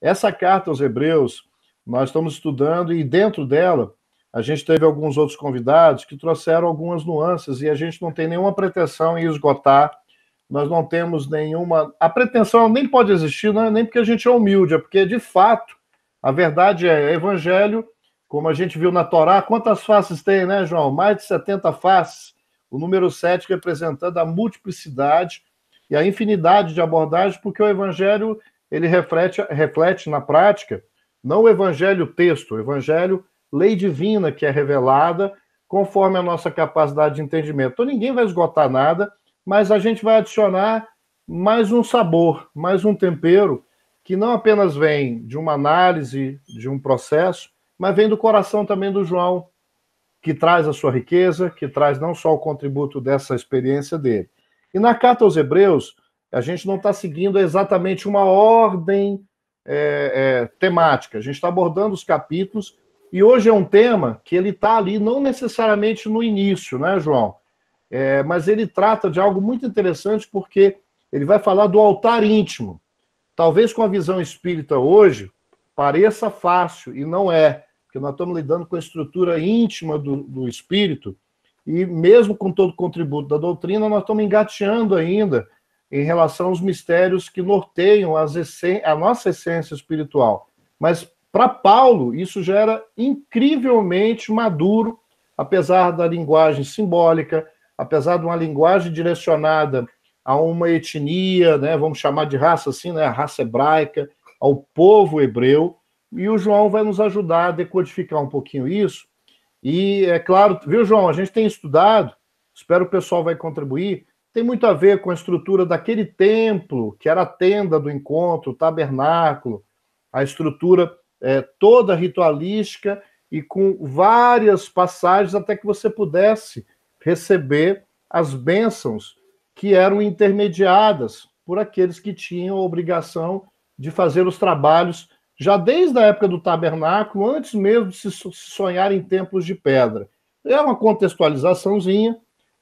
Essa carta aos Hebreus, nós estamos estudando e dentro dela a gente teve alguns outros convidados que trouxeram algumas nuances e a gente não tem nenhuma pretensão em esgotar, nós não temos nenhuma. A pretensão nem pode existir, né? nem porque a gente é humilde, é porque de fato a verdade é, é evangelho, como a gente viu na Torá, quantas faces tem, né, João? Mais de 70 faces. O número 7 representando a multiplicidade e a infinidade de abordagens, porque o evangelho ele reflete, reflete na prática não o evangelho texto, o evangelho lei divina que é revelada conforme a nossa capacidade de entendimento. Então ninguém vai esgotar nada, mas a gente vai adicionar mais um sabor, mais um tempero que não apenas vem de uma análise, de um processo, mas vem do coração também do João, que traz a sua riqueza, que traz não só o contributo dessa experiência dele. E na carta aos Hebreus, a gente não está seguindo exatamente uma ordem é, é, temática. A gente está abordando os capítulos e hoje é um tema que ele está ali não necessariamente no início, né, João? É, mas ele trata de algo muito interessante porque ele vai falar do altar íntimo. Talvez com a visão espírita hoje pareça fácil e não é, porque nós estamos lidando com a estrutura íntima do, do espírito e mesmo com todo o contributo da doutrina, nós estamos engateando ainda em relação aos mistérios que norteiam a nossa essência espiritual. Mas para Paulo, isso já era incrivelmente maduro, apesar da linguagem simbólica, apesar de uma linguagem direcionada a uma etnia, né, vamos chamar de raça assim, né, a raça hebraica, ao povo hebreu. E o João vai nos ajudar a decodificar um pouquinho isso. E é claro, viu, João, a gente tem estudado, espero que o pessoal vai contribuir, tem muito a ver com a estrutura daquele templo, que era a tenda do encontro, o tabernáculo, a estrutura é, toda ritualística e com várias passagens até que você pudesse receber as bênçãos que eram intermediadas por aqueles que tinham a obrigação de fazer os trabalhos já desde a época do tabernáculo, antes mesmo de se sonhar em templos de pedra. É uma contextualizaçãozinha,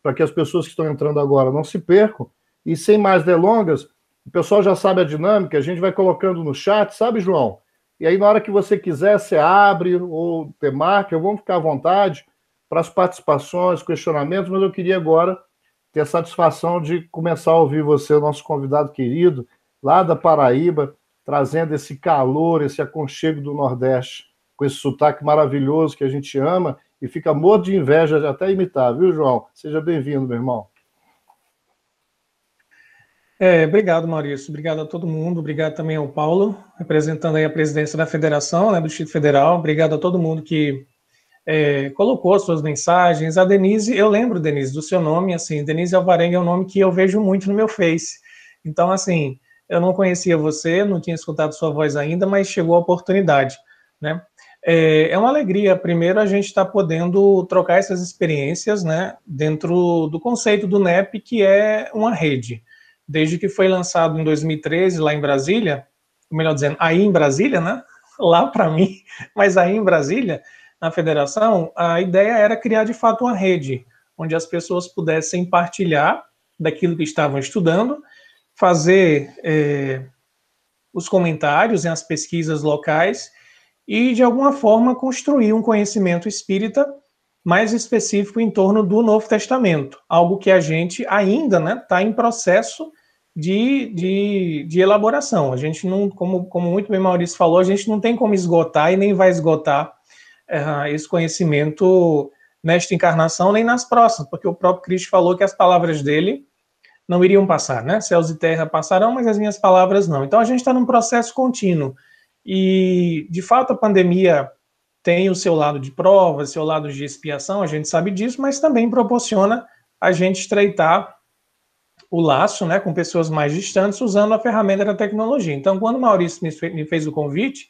para que as pessoas que estão entrando agora não se percam. E sem mais delongas, o pessoal já sabe a dinâmica, a gente vai colocando no chat, sabe, João? E aí, na hora que você quiser, você abre ou demarca, vou ficar à vontade para as participações, questionamentos, mas eu queria agora ter a satisfação de começar a ouvir você, o nosso convidado querido, lá da Paraíba, trazendo esse calor, esse aconchego do Nordeste, com esse sotaque maravilhoso que a gente ama e fica morto de inveja de até imitar, viu, João? Seja bem-vindo, meu irmão. É, obrigado, Maurício. Obrigado a todo mundo. Obrigado também ao Paulo, representando aí a presidência da Federação, né, do Distrito Federal. Obrigado a todo mundo que é, colocou as suas mensagens. A Denise, eu lembro, Denise, do seu nome. Assim, Denise Alvarenga é um nome que eu vejo muito no meu Face. Então, assim, eu não conhecia você, não tinha escutado sua voz ainda, mas chegou a oportunidade, né? É, é uma alegria, primeiro, a gente está podendo trocar essas experiências né, dentro do conceito do NEP, que é uma rede. Desde que foi lançado em 2013, lá em Brasília, melhor dizendo, aí em Brasília, né? Lá para mim, mas aí em Brasília, na federação, a ideia era criar de fato uma rede, onde as pessoas pudessem partilhar daquilo que estavam estudando, fazer é, os comentários em as pesquisas locais e, de alguma forma, construir um conhecimento espírita mais específico em torno do Novo Testamento, algo que a gente ainda está né, tá em processo de, de, de, elaboração. A gente não, como, como muito bem Maurício falou, a gente não tem como esgotar e nem vai esgotar uh, esse conhecimento nesta encarnação nem nas próximas, porque o próprio Cristo falou que as palavras dele não iriam passar, né? Céus e terra passarão, mas as minhas palavras não. Então a gente está num processo contínuo e, de fato, a pandemia tem o seu lado de provas, seu lado de expiação, a gente sabe disso, mas também proporciona a gente estreitar o laço né, com pessoas mais distantes usando a ferramenta da tecnologia. Então, quando o Maurício me fez o convite,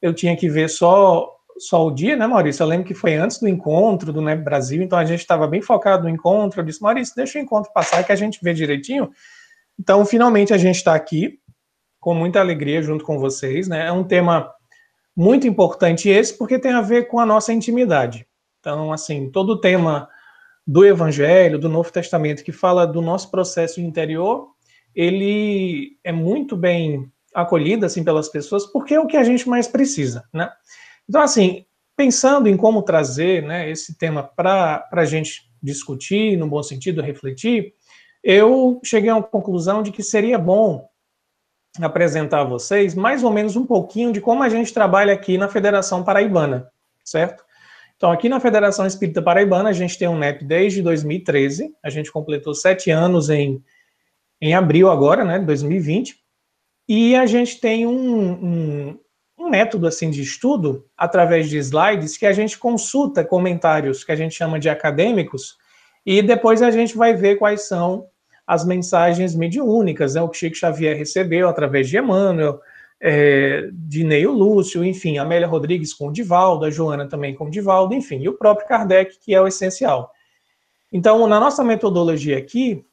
eu tinha que ver só só o dia, né, Maurício? Eu lembro que foi antes do encontro do né, Brasil, então a gente estava bem focado no encontro. Eu disse, Maurício, deixa o encontro passar que a gente vê direitinho. Então, finalmente a gente está aqui com muita alegria junto com vocês. Né? É um tema muito importante esse, porque tem a ver com a nossa intimidade. Então, assim, todo o tema do Evangelho, do Novo Testamento, que fala do nosso processo interior, ele é muito bem acolhido, assim, pelas pessoas, porque é o que a gente mais precisa, né? Então, assim, pensando em como trazer né, esse tema para a gente discutir, no bom sentido, refletir, eu cheguei à conclusão de que seria bom apresentar a vocês mais ou menos um pouquinho de como a gente trabalha aqui na Federação Paraibana, certo? Então, aqui na Federação Espírita Paraibana, a gente tem um NEP desde 2013, a gente completou sete anos em, em abril agora, né, 2020, e a gente tem um, um, um método, assim, de estudo, através de slides, que a gente consulta comentários que a gente chama de acadêmicos, e depois a gente vai ver quais são as mensagens mediúnicas, né, o que Chico Xavier recebeu através de Emmanuel, é, de Neil Lúcio, enfim, Amélia Rodrigues com o Divaldo, a Joana também com o Divaldo, enfim, e o próprio Kardec, que é o essencial. Então, na nossa metodologia aqui,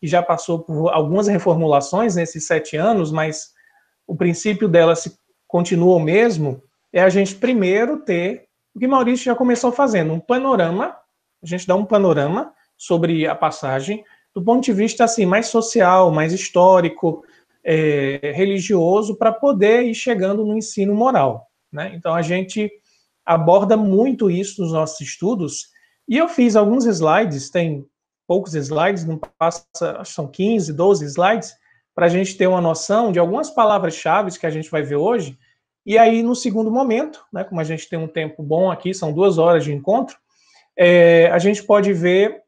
que já passou por algumas reformulações nesses sete anos, mas o princípio dela se continua o mesmo, é a gente primeiro ter o que Maurício já começou fazendo, um panorama, a gente dá um panorama sobre a passagem, do ponto de vista assim mais social, mais histórico, é, religioso, para poder ir chegando no ensino moral. Né? Então a gente aborda muito isso nos nossos estudos e eu fiz alguns slides, tem poucos slides, não passa, são 15, 12 slides, para a gente ter uma noção de algumas palavras-chave que a gente vai ver hoje. E aí, no segundo momento, né, como a gente tem um tempo bom aqui, são duas horas de encontro, é, a gente pode ver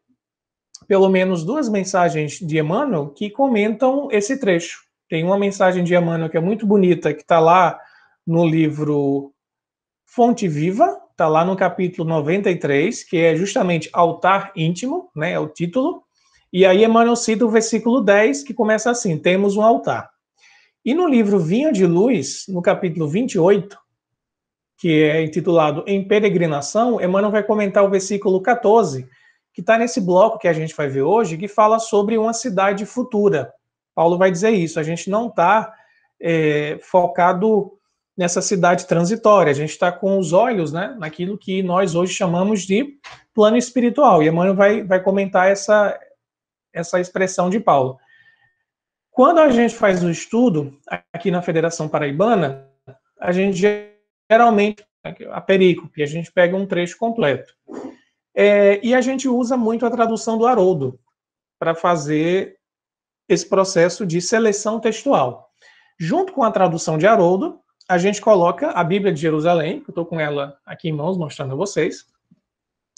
pelo menos duas mensagens de Emmanuel que comentam esse trecho. Tem uma mensagem de Emmanuel que é muito bonita, que está lá no livro Fonte Viva, está lá no capítulo 93, que é justamente Altar Íntimo, né, é o título. E aí Emmanuel cita o versículo 10, que começa assim: Temos um altar. E no livro Vinho de Luz, no capítulo 28, que é intitulado Em Peregrinação, Emmanuel vai comentar o versículo 14, que está nesse bloco que a gente vai ver hoje, que fala sobre uma cidade futura. Paulo vai dizer isso. A gente não está é, focado nessa cidade transitória. A gente está com os olhos né, naquilo que nós hoje chamamos de plano espiritual. E Emmanuel vai, vai comentar essa, essa expressão de Paulo. Quando a gente faz o estudo aqui na Federação Paraibana, a gente geralmente, né, a perícope, a gente pega um trecho completo. É, e a gente usa muito a tradução do Haroldo para fazer esse processo de seleção textual. Junto com a tradução de Haroldo, a gente coloca a Bíblia de Jerusalém, que eu estou com ela aqui em mãos, mostrando a vocês.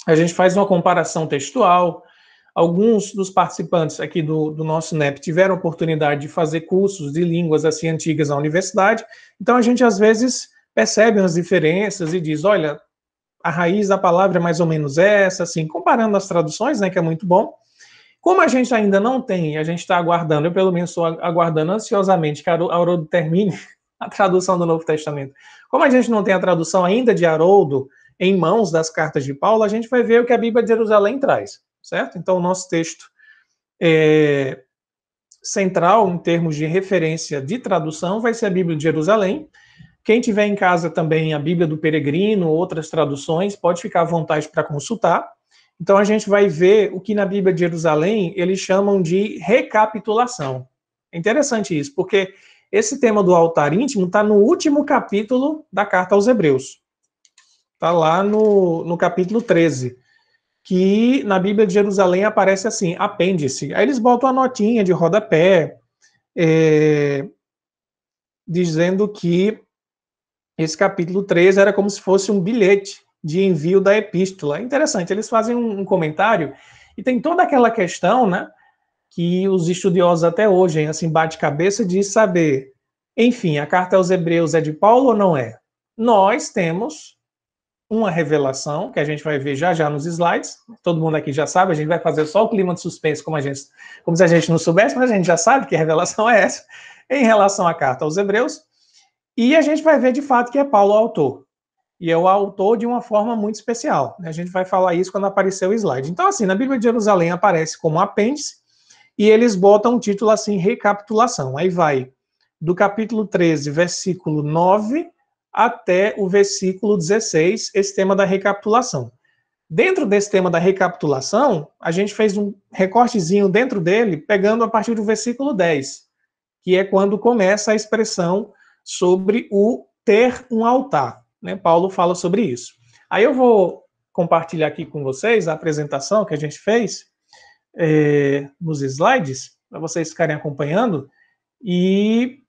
A gente faz uma comparação textual. Alguns dos participantes aqui do, do nosso NEP tiveram oportunidade de fazer cursos de línguas assim antigas na universidade. Então, a gente, às vezes, percebe as diferenças e diz, olha, a raiz da palavra é mais ou menos essa, assim, comparando as traduções, né, que é muito bom. Como a gente ainda não tem, a gente está aguardando, eu pelo menos estou aguardando ansiosamente que Haroldo termine a tradução do Novo Testamento. Como a gente não tem a tradução ainda de Haroldo em mãos das cartas de Paulo, a gente vai ver o que a Bíblia de Jerusalém traz, certo? Então, o nosso texto é, central em termos de referência de tradução vai ser a Bíblia de Jerusalém, quem tiver em casa também a Bíblia do Peregrino, outras traduções, pode ficar à vontade para consultar. Então a gente vai ver o que na Bíblia de Jerusalém eles chamam de recapitulação. É interessante isso, porque esse tema do altar íntimo está no último capítulo da carta aos Hebreus. Está lá no, no capítulo 13, que na Bíblia de Jerusalém aparece assim, apêndice. Aí eles botam a notinha de rodapé, é, dizendo que esse capítulo 3 era como se fosse um bilhete de envio da epístola. É interessante, eles fazem um, um comentário e tem toda aquela questão, né, que os estudiosos até hoje, assim, bate cabeça de saber, enfim, a carta aos hebreus é de Paulo ou não é? Nós temos uma revelação, que a gente vai ver já já nos slides, todo mundo aqui já sabe, a gente vai fazer só o clima de suspense, como, a gente, como se a gente não soubesse, mas a gente já sabe que a revelação é essa, em relação à carta aos hebreus, e a gente vai ver de fato que é Paulo o autor. E é o autor de uma forma muito especial. Né? A gente vai falar isso quando aparecer o slide. Então, assim, na Bíblia de Jerusalém aparece como apêndice, e eles botam um título assim, recapitulação. Aí vai do capítulo 13, versículo 9, até o versículo 16, esse tema da recapitulação. Dentro desse tema da recapitulação, a gente fez um recortezinho dentro dele, pegando a partir do versículo 10, que é quando começa a expressão sobre o ter um altar. Né? Paulo fala sobre isso. Aí eu vou compartilhar aqui com vocês a apresentação que a gente fez é, nos slides, para vocês ficarem acompanhando e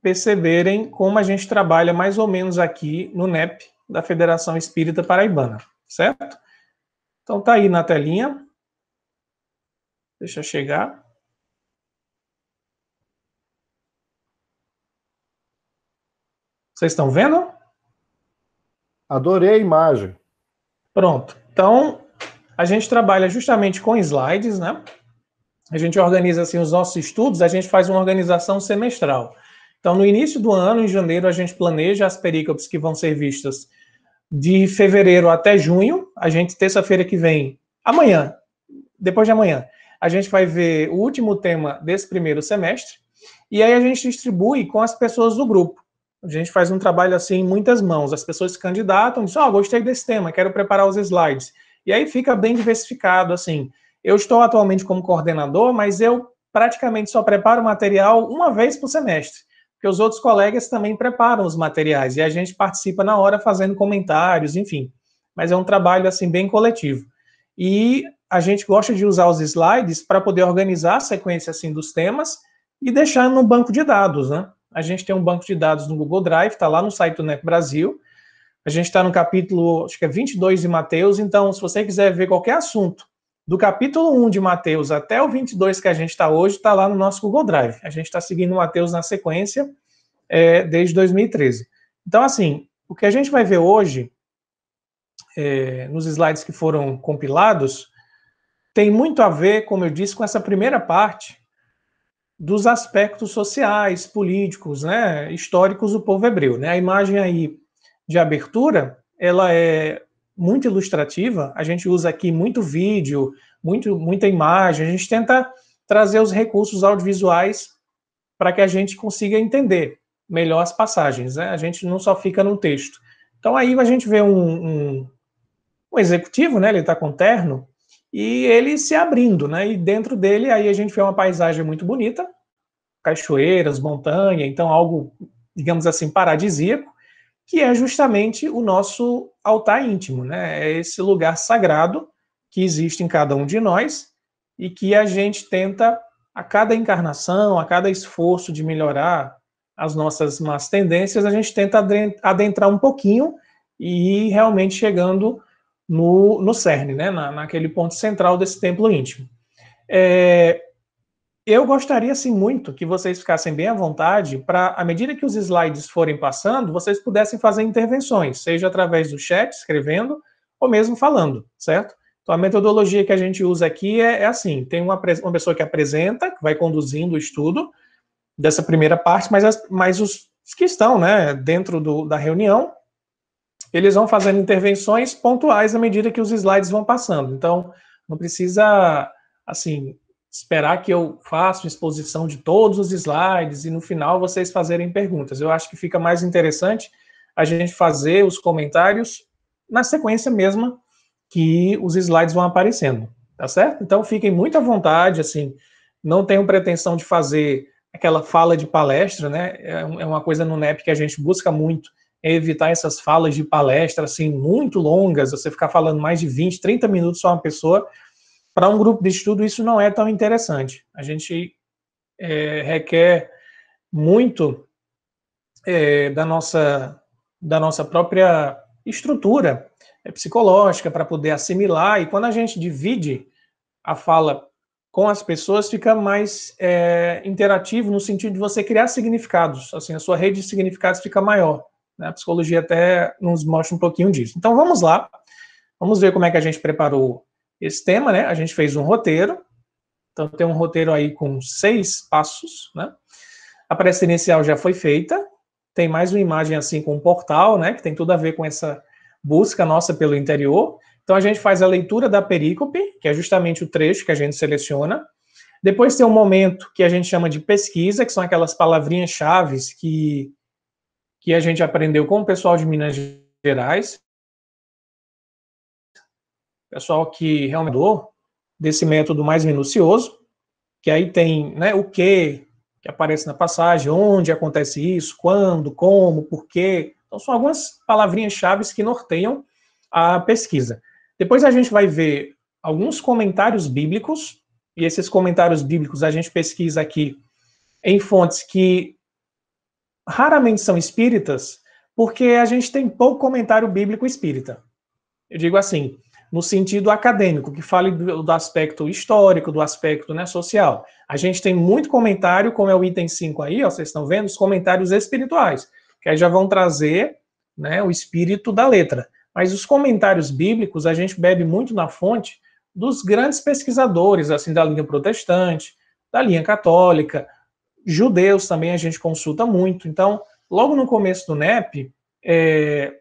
perceberem como a gente trabalha mais ou menos aqui no NEP da Federação Espírita Paraibana, certo? Então tá aí na telinha. Deixa eu chegar. Vocês estão vendo? Adorei a imagem. Pronto. Então, a gente trabalha justamente com slides, né? A gente organiza assim os nossos estudos, a gente faz uma organização semestral. Então, no início do ano, em janeiro, a gente planeja as perícopes que vão ser vistas de fevereiro até junho. A gente, terça-feira que vem, amanhã, depois de amanhã, a gente vai ver o último tema desse primeiro semestre. E aí a gente distribui com as pessoas do grupo. A gente faz um trabalho assim em muitas mãos. As pessoas se candidatam, dizem, ó, oh, gostei desse tema, quero preparar os slides. E aí fica bem diversificado, assim. Eu estou atualmente como coordenador, mas eu praticamente só preparo material uma vez por semestre, porque os outros colegas também preparam os materiais e a gente participa na hora fazendo comentários, enfim. Mas é um trabalho assim bem coletivo. E a gente gosta de usar os slides para poder organizar a sequência assim dos temas e deixar no banco de dados, né? a gente tem um banco de dados no Google Drive, está lá no site do NEC Brasil. A gente está no capítulo, acho que é 22 de Mateus, então se você quiser ver qualquer assunto do capítulo 1 de Mateus até o 22 que a gente está hoje, está lá no nosso Google Drive. A gente está seguindo Mateus na sequência é, desde 2013. Então, assim, o que a gente vai ver hoje, é, nos slides que foram compilados, tem muito a ver, como eu disse, com essa primeira parte dos aspectos sociais, políticos, né, históricos do povo hebreu. Né? A imagem aí de abertura, ela é muito ilustrativa, a gente usa aqui muito vídeo, muito, muita imagem, a gente tenta trazer os recursos audiovisuais para que a gente consiga entender melhor as passagens, né? a gente não só fica no texto. Então aí a gente vê um, um, um executivo, né, ele está com terno, e ele se abrindo, né? E dentro dele aí a gente vê uma paisagem muito bonita, cachoeiras, montanha, então algo, digamos assim, paradisíaco, que é justamente o nosso altar íntimo, né? É esse lugar sagrado que existe em cada um de nós e que a gente tenta a cada encarnação, a cada esforço de melhorar as nossas más tendências, a gente tenta adentrar um pouquinho e ir realmente chegando no, no cerne, né, na, naquele ponto central desse templo íntimo. É, eu gostaria, assim, muito que vocês ficassem bem à vontade para, à medida que os slides forem passando, vocês pudessem fazer intervenções, seja através do chat, escrevendo, ou mesmo falando, certo? Então, a metodologia que a gente usa aqui é, é assim, tem uma, uma pessoa que apresenta, que vai conduzindo o estudo dessa primeira parte, mas, as, mas os que estão né, dentro do, da reunião eles vão fazendo intervenções pontuais à medida que os slides vão passando. Então, não precisa, assim, esperar que eu faça exposição de todos os slides e no final vocês fazerem perguntas. Eu acho que fica mais interessante a gente fazer os comentários na sequência mesma que os slides vão aparecendo, tá certo? Então, fiquem muito à vontade, assim, não tenho pretensão de fazer aquela fala de palestra, né? É, é uma coisa no NEP que a gente busca muito, é evitar essas falas de palestra assim muito longas, você ficar falando mais de 20, 30 minutos só uma pessoa. Para um grupo de estudo isso não é tão interessante. A gente é, requer muito é, da nossa da nossa própria estrutura é, psicológica para poder assimilar e quando a gente divide a fala com as pessoas fica mais é, interativo no sentido de você criar significados, assim, a sua rede de significados fica maior. Né? A psicologia até nos mostra um pouquinho disso. Então vamos lá, vamos ver como é que a gente preparou esse tema, né? A gente fez um roteiro, então tem um roteiro aí com seis passos, né? A palestra inicial já foi feita, tem mais uma imagem assim com um portal, né? Que tem tudo a ver com essa busca nossa pelo interior. Então a gente faz a leitura da perícope, que é justamente o trecho que a gente seleciona. Depois tem um momento que a gente chama de pesquisa, que são aquelas palavrinhas-chave que que a gente aprendeu com o pessoal de Minas Gerais, pessoal que realmente desse método mais minucioso, que aí tem né, o que que aparece na passagem, onde acontece isso, quando, como, porquê. Então, são algumas palavrinhas-chave que norteiam a pesquisa. Depois a gente vai ver alguns comentários bíblicos, e esses comentários bíblicos a gente pesquisa aqui em fontes que raramente são espíritas porque a gente tem pouco comentário bíblico espírita. Eu digo assim, no sentido acadêmico, que fale do, do aspecto histórico, do aspecto né, social. A gente tem muito comentário, como é o item 5 aí, ó, vocês estão vendo, os comentários espirituais, que aí já vão trazer né, o espírito da letra. Mas os comentários bíblicos, a gente bebe muito na fonte dos grandes pesquisadores, assim, da linha protestante, da linha católica, judeus também a gente consulta muito. Então, logo no começo do NEP, é,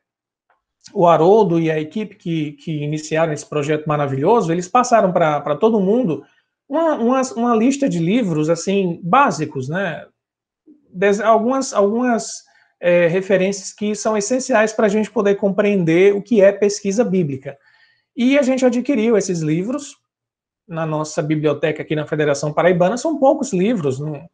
o Haroldo e a equipe que, que iniciaram esse projeto maravilhoso, eles passaram para todo mundo uma, uma, uma, lista de livros, assim, básicos, né? Des, algumas algumas é, referências que são essenciais para a gente poder compreender o que é pesquisa bíblica. E a gente adquiriu esses livros na nossa biblioteca aqui na Federação Paraibana, são poucos livros, não,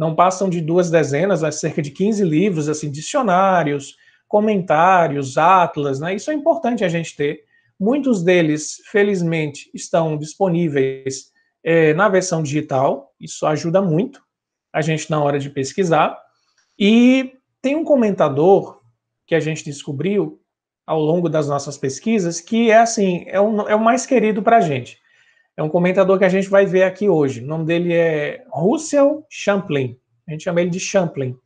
não passam de duas dezenas, mas cerca de 15 livros, assim, dicionários, comentários, atlas, né? Isso é importante a gente ter. Muitos deles, felizmente, estão disponíveis é, na versão digital, isso ajuda muito a gente na hora de pesquisar. E tem um comentador que a gente descobriu ao longo das nossas pesquisas que é assim, é o, é o mais querido para a gente. É um comentador que a gente vai ver aqui hoje. O nome dele é Russell Champlin. A gente chama ele de Champlin.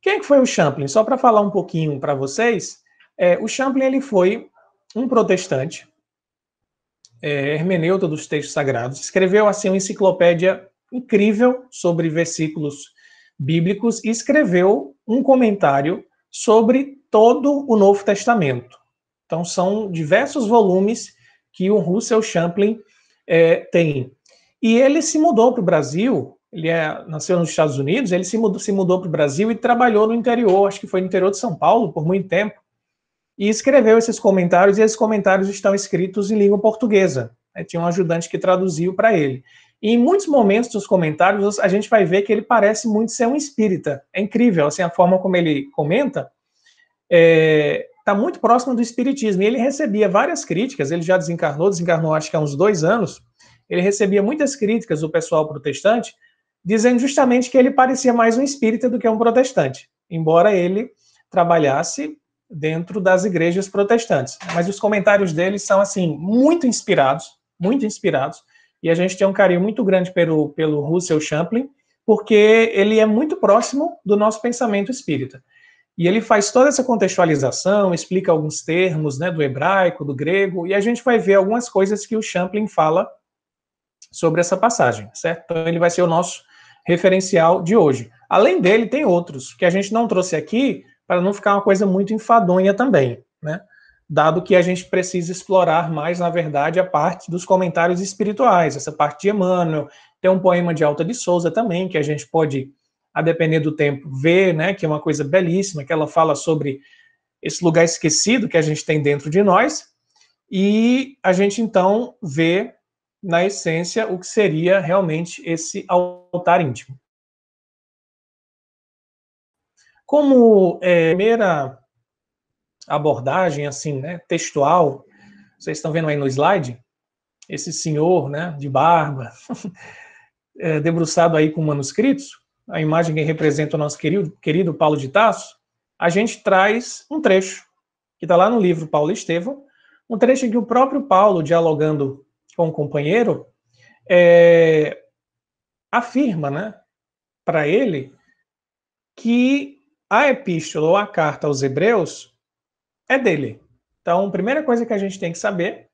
Quem é que foi o Champlin? Só para falar um pouquinho para vocês, é, o Champlin ele foi um protestante, é, hermeneuta dos textos sagrados, escreveu assim uma enciclopédia incrível sobre versículos bíblicos e escreveu um comentário sobre todo o Novo Testamento. Então são diversos volumes que o Russell Champlin é, E ele se mudou para o Brasil, ele é, nasceu nos Estados Unidos, ele se mudou, se mudou para o Brasil e trabalhou no interior, acho que foi no interior de São Paulo por muito tempo, e escreveu esses comentários, e esses comentários estão escritos em língua portuguesa. É, tinha um ajudante que traduziu para ele. E em muitos momentos dos comentários, a gente vai ver que ele parece muito ser um espírita. É incrível, assim, a forma como ele comenta, é, está muito próximo do espiritismo. E ele recebia várias críticas, ele já desencarnou, desencarnou acho que há uns dois anos. Ele recebia muitas críticas do pessoal protestante, dizendo justamente que ele parecia mais um espírita do que um protestante, embora ele trabalhasse dentro das igrejas protestantes. Mas os comentários dele são, assim, muito inspirados, muito inspirados, e a gente tem um carinho muito grande pelo, pelo Russell Champlin, porque ele é muito próximo do nosso pensamento espírita. E ele faz toda essa contextualização, explica alguns termos né, do hebraico, do grego, e a gente vai ver algumas coisas que o Champlin fala sobre essa passagem, certo? Então ele vai ser o nosso referencial de hoje. Além dele, tem outros que a gente não trouxe aqui para não ficar uma coisa muito enfadonha também, né? Dado que a gente precisa explorar mais, na verdade, a parte dos comentários espirituais, essa parte de Emmanuel. Tem um poema de Alta de Souza também que a gente pode a depender do tempo, ver, né, que é uma coisa belíssima, que ela fala sobre esse lugar esquecido que a gente tem dentro de nós, e a gente então vê na essência o que seria realmente esse altar íntimo. Como é, primeira abordagem assim, né, textual, vocês estão vendo aí no slide, esse senhor, né, de barba, é, debruçado aí com manuscritos, a imagem que representa o nosso querido, querido Paulo de Tasso, a gente traz um trecho, que está lá no livro Paulo Estevão, um trecho em que o próprio Paulo, dialogando com o companheiro, é, afirma né, para ele que a epístola ou a carta aos Hebreus é dele. Então, a primeira coisa que a gente tem que saber,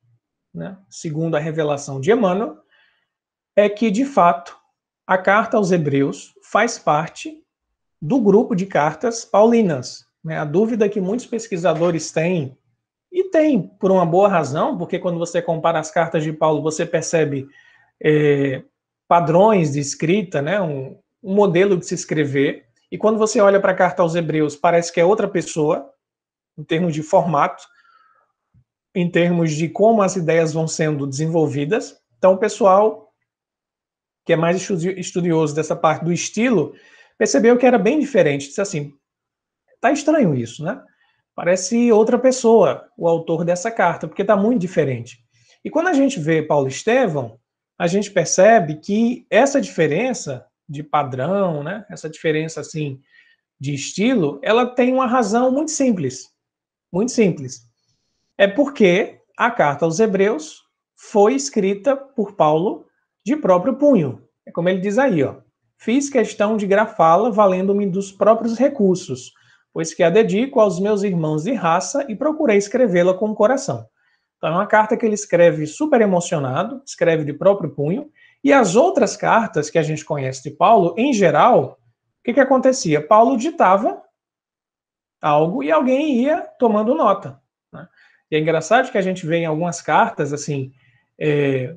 né, segundo a revelação de Emmanuel, é que, de fato, a carta aos Hebreus faz parte do grupo de cartas paulinas. Né? A dúvida que muitos pesquisadores têm, e tem por uma boa razão, porque quando você compara as cartas de Paulo, você percebe é, padrões de escrita, né? um, um modelo de se escrever. E quando você olha para a carta aos Hebreus, parece que é outra pessoa, em termos de formato, em termos de como as ideias vão sendo desenvolvidas. Então, o pessoal que é mais estudioso dessa parte do estilo, percebeu que era bem diferente. Disse assim: tá estranho isso, né? Parece outra pessoa, o autor dessa carta, porque tá muito diferente. E quando a gente vê Paulo Estevão, a gente percebe que essa diferença de padrão, né? Essa diferença assim de estilo, ela tem uma razão muito simples, muito simples. É porque a carta aos Hebreus foi escrita por Paulo de próprio punho. É como ele diz aí, ó. Fiz questão de grafá-la valendo-me dos próprios recursos, pois que a dedico aos meus irmãos de raça e procurei escrevê-la com o coração. Então é uma carta que ele escreve super emocionado, escreve de próprio punho, e as outras cartas que a gente conhece de Paulo, em geral, o que, que acontecia? Paulo ditava algo e alguém ia tomando nota. Né? E é engraçado que a gente vê em algumas cartas, assim, é,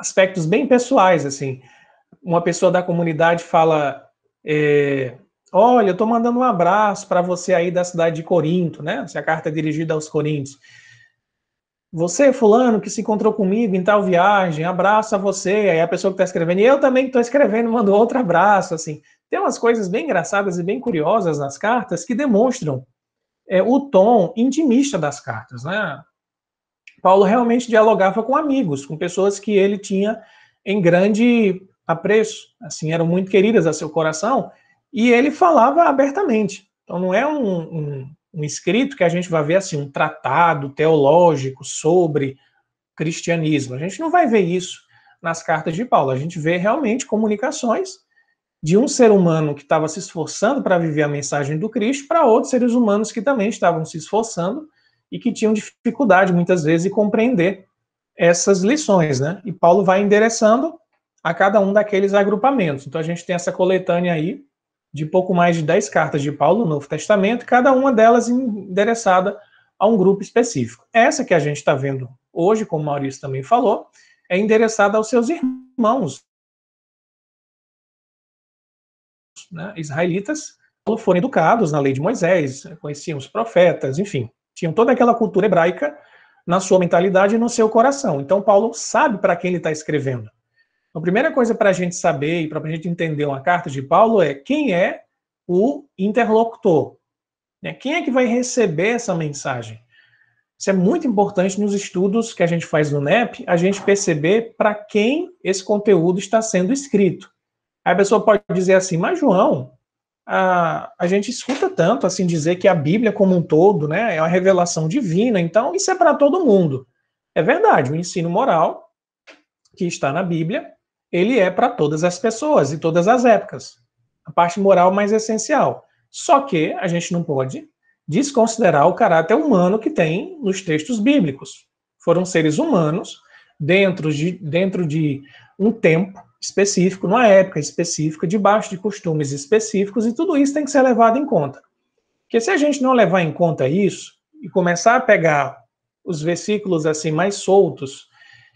aspectos bem pessoais, assim. Uma pessoa da comunidade fala, é, olha, eu estou mandando um abraço para você aí da cidade de Corinto, né? Se é a carta é dirigida aos Coríntios. Você, fulano, que se encontrou comigo em tal viagem, abraço a você. Aí a pessoa que está escrevendo, e eu também que estou escrevendo, mandou outro abraço, assim. Tem umas coisas bem engraçadas e bem curiosas nas cartas que demonstram é, o tom intimista das cartas, né? Paulo realmente dialogava com amigos, com pessoas que ele tinha em grande apreço, assim, eram muito queridas a seu coração, e ele falava abertamente. Então, não é um, um, um escrito que a gente vai ver assim, um tratado teológico sobre cristianismo. A gente não vai ver isso nas cartas de Paulo. A gente vê realmente comunicações de um ser humano que estava se esforçando para viver a mensagem do Cristo para outros seres humanos que também estavam se esforçando e que tinham dificuldade muitas vezes de compreender essas lições, né? E Paulo vai endereçando a cada um daqueles agrupamentos. Então a gente tem essa coletânea aí de pouco mais de 10 cartas de Paulo no Novo Testamento, cada uma delas endereçada a um grupo específico. Essa que a gente está vendo hoje, como Maurício também falou, é endereçada aos seus irmãos né, israelitas, foram educados na lei de Moisés, conheciam os profetas, enfim. Tinham toda aquela cultura hebraica na sua mentalidade e no seu coração. Então, Paulo sabe para quem ele está escrevendo. Então, a primeira coisa para a gente saber e para a gente entender uma carta de Paulo é quem é o interlocutor. Né? Quem é que vai receber essa mensagem? Isso é muito importante nos estudos que a gente faz no NEP, a gente perceber para quem esse conteúdo está sendo escrito. Aí a pessoa pode dizer assim, mas João, a, a gente escuta tanto assim dizer que a Bíblia como um todo né, é uma revelação divina, então isso é para todo mundo. É verdade, o ensino moral que está na Bíblia, ele é para todas as pessoas e todas as épocas. A parte moral mais essencial. Só que a gente não pode desconsiderar o caráter humano que tem nos textos bíblicos. Foram seres humanos dentro de, dentro de um tempo específico, numa época específica, debaixo de costumes específicos, e tudo isso tem que ser levado em conta. Porque se a gente não levar em conta isso e começar a pegar os versículos assim mais soltos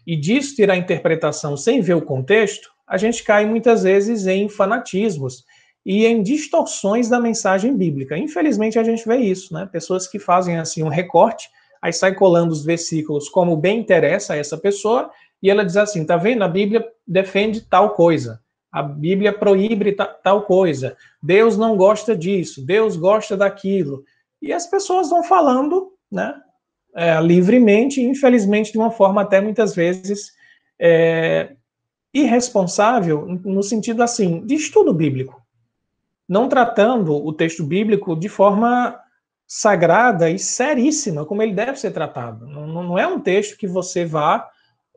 e disso tirar a interpretação sem ver o contexto, a gente cai muitas vezes em fanatismos e em distorções da mensagem bíblica. Infelizmente a gente vê isso, né? Pessoas que fazem assim um recorte, aí sai colando os versículos como bem interessa a essa pessoa e ela diz assim: tá vendo? A Bíblia defende tal coisa. A Bíblia proíbe tal coisa. Deus não gosta disso. Deus gosta daquilo. E as pessoas vão falando, né? É, livremente, infelizmente, de uma forma até muitas vezes é, irresponsável, no sentido assim, de estudo bíblico. Não tratando o texto bíblico de forma sagrada e seríssima, como ele deve ser tratado. Não, não é um texto que você vá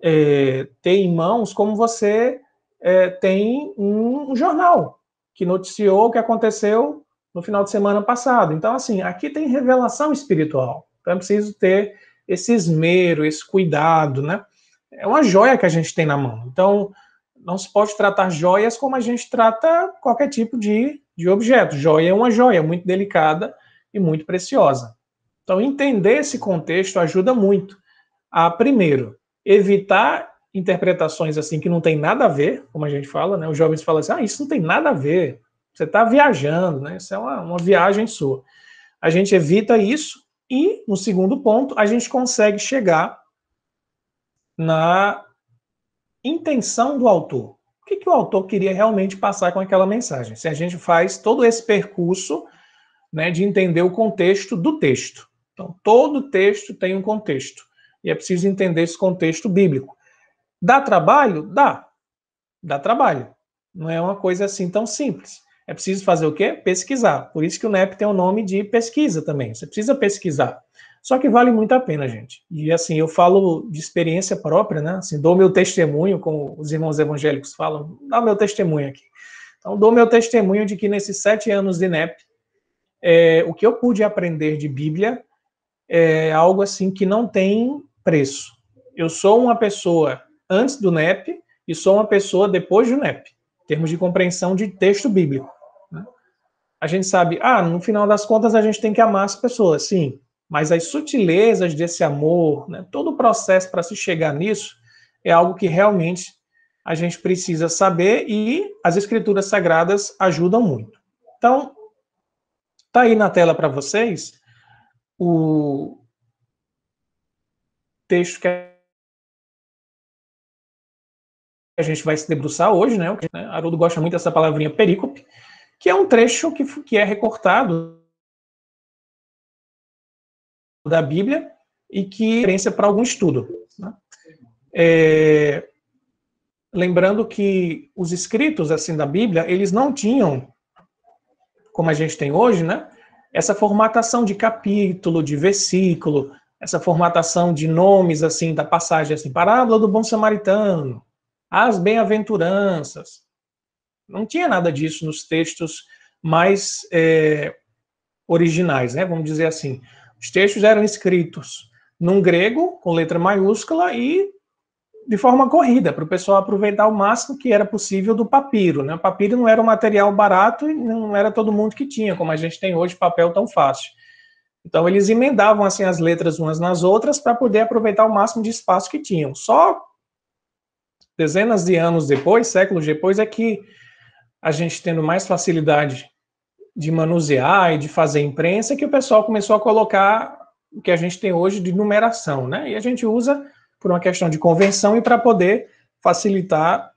é, ter em mãos como você é, tem um jornal que noticiou o que aconteceu no final de semana passado. Então, assim, aqui tem revelação espiritual. Então, é preciso ter esse esmero, esse cuidado, né? É uma joia que a gente tem na mão. Então, não se pode tratar joias como a gente trata qualquer tipo de, de objeto. Joia é uma joia muito delicada e muito preciosa. Então, entender esse contexto ajuda muito a, ah, primeiro, evitar interpretações assim que não tem nada a ver, como a gente fala, né? Os jovens falam assim, ah, isso não tem nada a ver, você está viajando, né? Isso é uma, uma viagem sua. A gente evita isso e, no segundo ponto, a gente consegue chegar na intenção do autor. O que, que o autor queria realmente passar com aquela mensagem? Se a gente faz todo esse percurso né, de entender o contexto do texto. Então, todo texto tem um contexto. E é preciso entender esse contexto bíblico. Dá trabalho? Dá. Dá trabalho. Não é uma coisa assim tão simples. É preciso fazer o quê? Pesquisar. Por isso que o NEP tem o nome de pesquisa também. Você precisa pesquisar. Só que vale muito a pena, gente. E assim, eu falo de experiência própria, né? Assim, dou meu testemunho, como os irmãos evangélicos falam, dá meu testemunho aqui. Então, dou meu testemunho de que nesses sete anos de NEP, é, o que eu pude aprender de Bíblia é algo assim que não tem preço. Eu sou uma pessoa antes do NEP e sou uma pessoa depois do NEP, em termos de compreensão de texto bíblico. Né? A gente sabe, ah, no final das contas a gente tem que amar as pessoas, sim, mas as sutilezas desse amor, né, todo o processo para se chegar nisso, é algo que realmente a gente precisa saber e as escrituras sagradas ajudam muito. Então, tá aí na tela para vocês o, texto que a gente vai se debruçar hoje, né? né? Haroldo gosta muito dessa palavrinha perícope, que é um trecho que, que é recortado da Bíblia e que é referência para algum estudo. Né? É, lembrando que os escritos assim da Bíblia, eles não tinham, como a gente tem hoje, né? Essa formatação de capítulo, de versículo, essa formatação de nomes assim da passagem assim, parábola do bom samaritano, as bem-aventuranças. Não tinha nada disso nos textos mais é, originais, né? Vamos dizer assim. Os textos eram escritos num grego com letra maiúscula e de forma corrida, para o pessoal aproveitar o máximo que era possível do papiro. Né? O papiro não era um material barato e não era todo mundo que tinha, como a gente tem hoje papel tão fácil. Então eles emendavam assim as letras umas nas outras para poder aproveitar o máximo de espaço que tinham. Só dezenas de anos depois, séculos depois, é que a gente tendo mais facilidade de manusear e de fazer imprensa, que o pessoal começou a colocar o que a gente tem hoje de numeração, né? E a gente usa por uma questão de convenção e para poder facilitar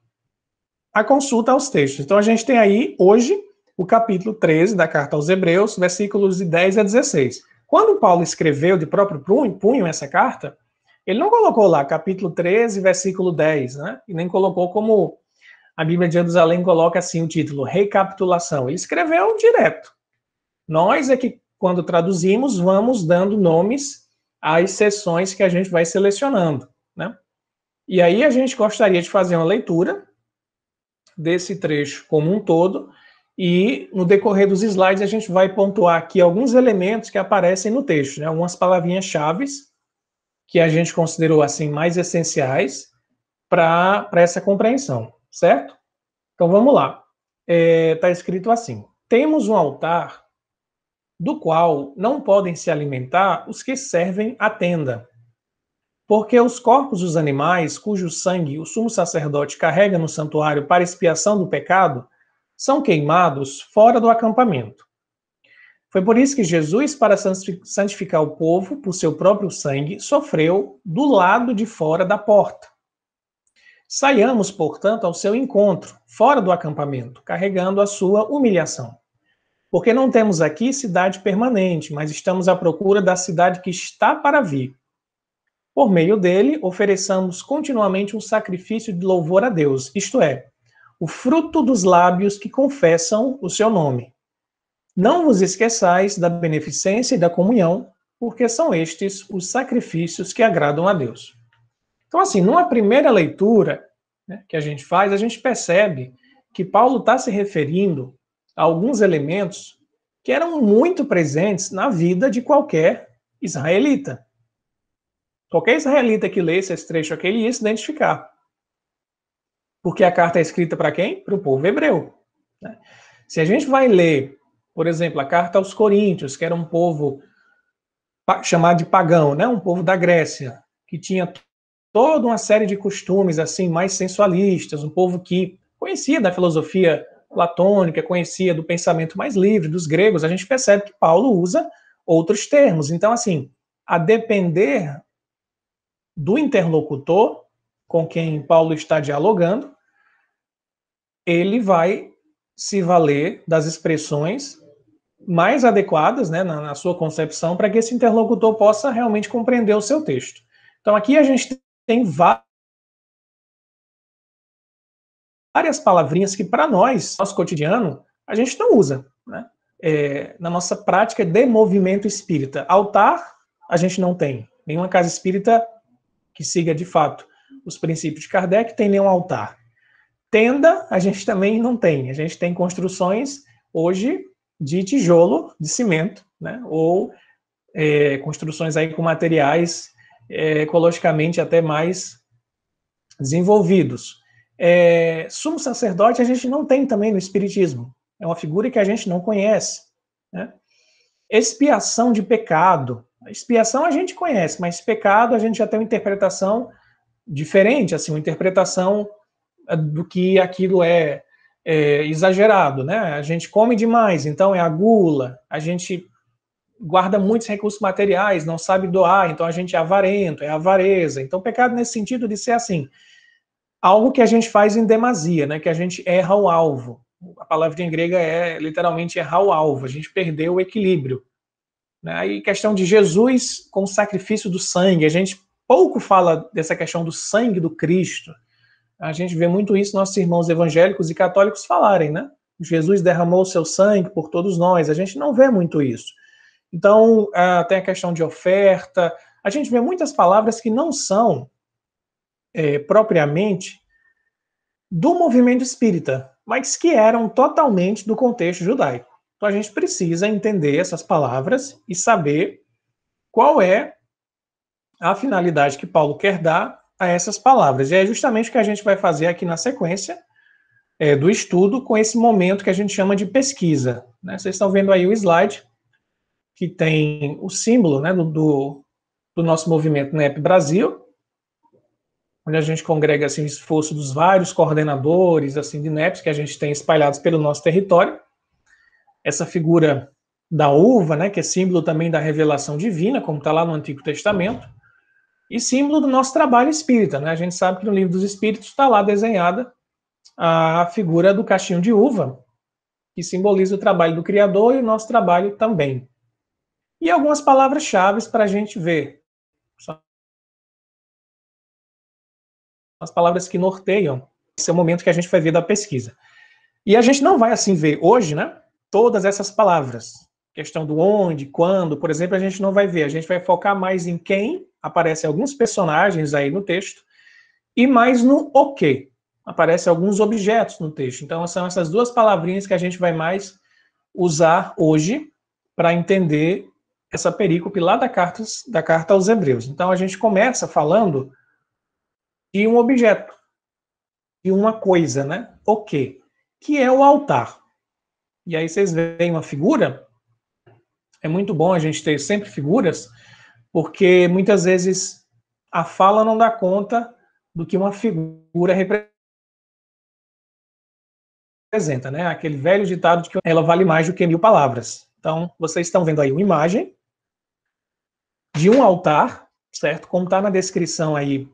a consulta aos textos. Então a gente tem aí hoje o capítulo 13 da carta aos Hebreus, versículos de 10 a 16. Quando Paulo escreveu de próprio punho essa carta, ele não colocou lá capítulo 13, versículo 10, né? E nem colocou como a Bíblia de Jerusalém coloca assim o título, recapitulação. Ele escreveu direto. Nós é que, quando traduzimos, vamos dando nomes às sessões que a gente vai selecionando, né? E aí a gente gostaria de fazer uma leitura desse trecho como um todo e no decorrer dos slides a gente vai pontuar aqui alguns elementos que aparecem no texto, né? Algumas palavrinhas chaves que a gente considerou assim mais essenciais para essa compreensão, certo? Então vamos lá. Está é, tá escrito assim: temos um altar do qual não podem se alimentar os que servem à tenda, porque os corpos dos animais cujo sangue o sumo sacerdote carrega no santuário para expiação do pecado são queimados fora do acampamento. Foi por isso que Jesus, para santificar o povo por seu próprio sangue, sofreu do lado de fora da porta. Saiamos, portanto, ao seu encontro, fora do acampamento, carregando a sua humilhação. Porque não temos aqui cidade permanente, mas estamos à procura da cidade que está para vir. Por meio dele, ofereçamos continuamente um sacrifício de louvor a Deus, isto é, o fruto dos lábios que confessam o seu nome. Não vos esqueçais da beneficência e da comunhão, porque são estes os sacrifícios que agradam a Deus. Então, assim, numa primeira leitura né, que a gente faz, a gente percebe que Paulo está se referindo a alguns elementos que eram muito presentes na vida de qualquer israelita. Qualquer israelita que lesse esse trecho aqui, ele ia se identificar. Porque a carta é escrita para quem? Para o povo hebreu. Né? Se a gente vai ler, por exemplo, a carta aos Coríntios, que era um povo chamado de pagão, né? um povo da Grécia, que tinha toda uma série de costumes assim mais sensualistas, um povo que conhecia da filosofia platônica, conhecia do pensamento mais livre dos gregos, a gente percebe que Paulo usa outros termos. Então, assim, a depender do interlocutor, com quem Paulo está dialogando, ele vai se valer das expressões mais adequadas né, na, na sua concepção para que esse interlocutor possa realmente compreender o seu texto. Então, aqui a gente tem várias palavrinhas que, para nós, nosso cotidiano, a gente não usa. Né? É, na nossa prática de movimento espírita. Altar, a gente não tem. Nenhuma casa espírita que siga de fato os princípios de Kardec, tem nenhum altar. Tenda, a gente também não tem. A gente tem construções hoje de tijolo, de cimento, né? ou é, construções aí com materiais é, ecologicamente até mais desenvolvidos. É, sumo sacerdote a gente não tem também no Espiritismo. É uma figura que a gente não conhece. Né? Expiação de pecado. Expiação a gente conhece, mas pecado a gente já tem uma interpretação diferente, assim, uma interpretação eh, do que aquilo é, é, exagerado, né? A gente come demais, então é a gula, a gente guarda muitos recursos materiais, não sabe doar, então a gente é avarento, é avareza. Então, pecado nesse sentido de ser assim, algo que a gente faz em demasia, né? Que a gente erra o alvo. A palavra em grega é literalmente errar o alvo, a gente perdeu o equilíbrio. Né? E questão de Jesus com o sacrifício do sangue, a gente pouco fala dessa questão do sangue do Cristo. A gente vê muito isso nossos irmãos evangélicos e católicos falarem, né? Jesus derramou seu sangue por todos nós. A gente não vê muito isso. Então, ah, tem a questão de oferta. A gente vê muitas palavras que não são é, propriamente do movimento espírita, mas que eram totalmente do contexto judaico. Então, a gente precisa entender essas palavras e saber qual é a finalidade que Paulo quer dar a essas palavras. E é justamente o que a gente vai fazer aqui na sequência é, do estudo com esse momento que a gente chama de pesquisa. Né? Vocês estão vendo aí o slide que tem o símbolo né, do, do, do nosso movimento NEP Brasil, onde a gente congrega assim, o esforço dos vários coordenadores assim, de NEPs que a gente tem espalhados pelo nosso território. Essa figura da uva, né, que é símbolo também da revelação divina, como está lá no Antigo Testamento e símbolo do nosso trabalho espírita. Né? A gente sabe que no livro dos Espíritos está lá desenhada a figura do cachinho de uva, que simboliza o trabalho do Criador e o nosso trabalho também. E algumas palavras-chave para a gente ver. as palavras que norteiam. Esse é o momento que a gente vai ver da pesquisa. E a gente não vai assim ver hoje, né? Todas essas palavras. Questão do onde, quando, por exemplo, a gente não vai ver. A gente vai focar mais em quem aparecem alguns personagens aí no texto, e mais no o que, aparecem alguns objetos no texto. Então, são essas duas palavrinhas que a gente vai mais usar hoje para entender essa perícope lá da carta, da carta aos Hebreus. Então, a gente começa falando de um objeto, de uma coisa, né? O que? Que é o altar. E aí vocês veem uma figura. É muito bom a gente ter sempre figuras porque muitas vezes a fala não dá conta do que uma figura representa, né? Aquele velho ditado de que ela vale mais do que mil palavras. Então, vocês estão vendo aí uma imagem de um altar, certo? Como está na descrição aí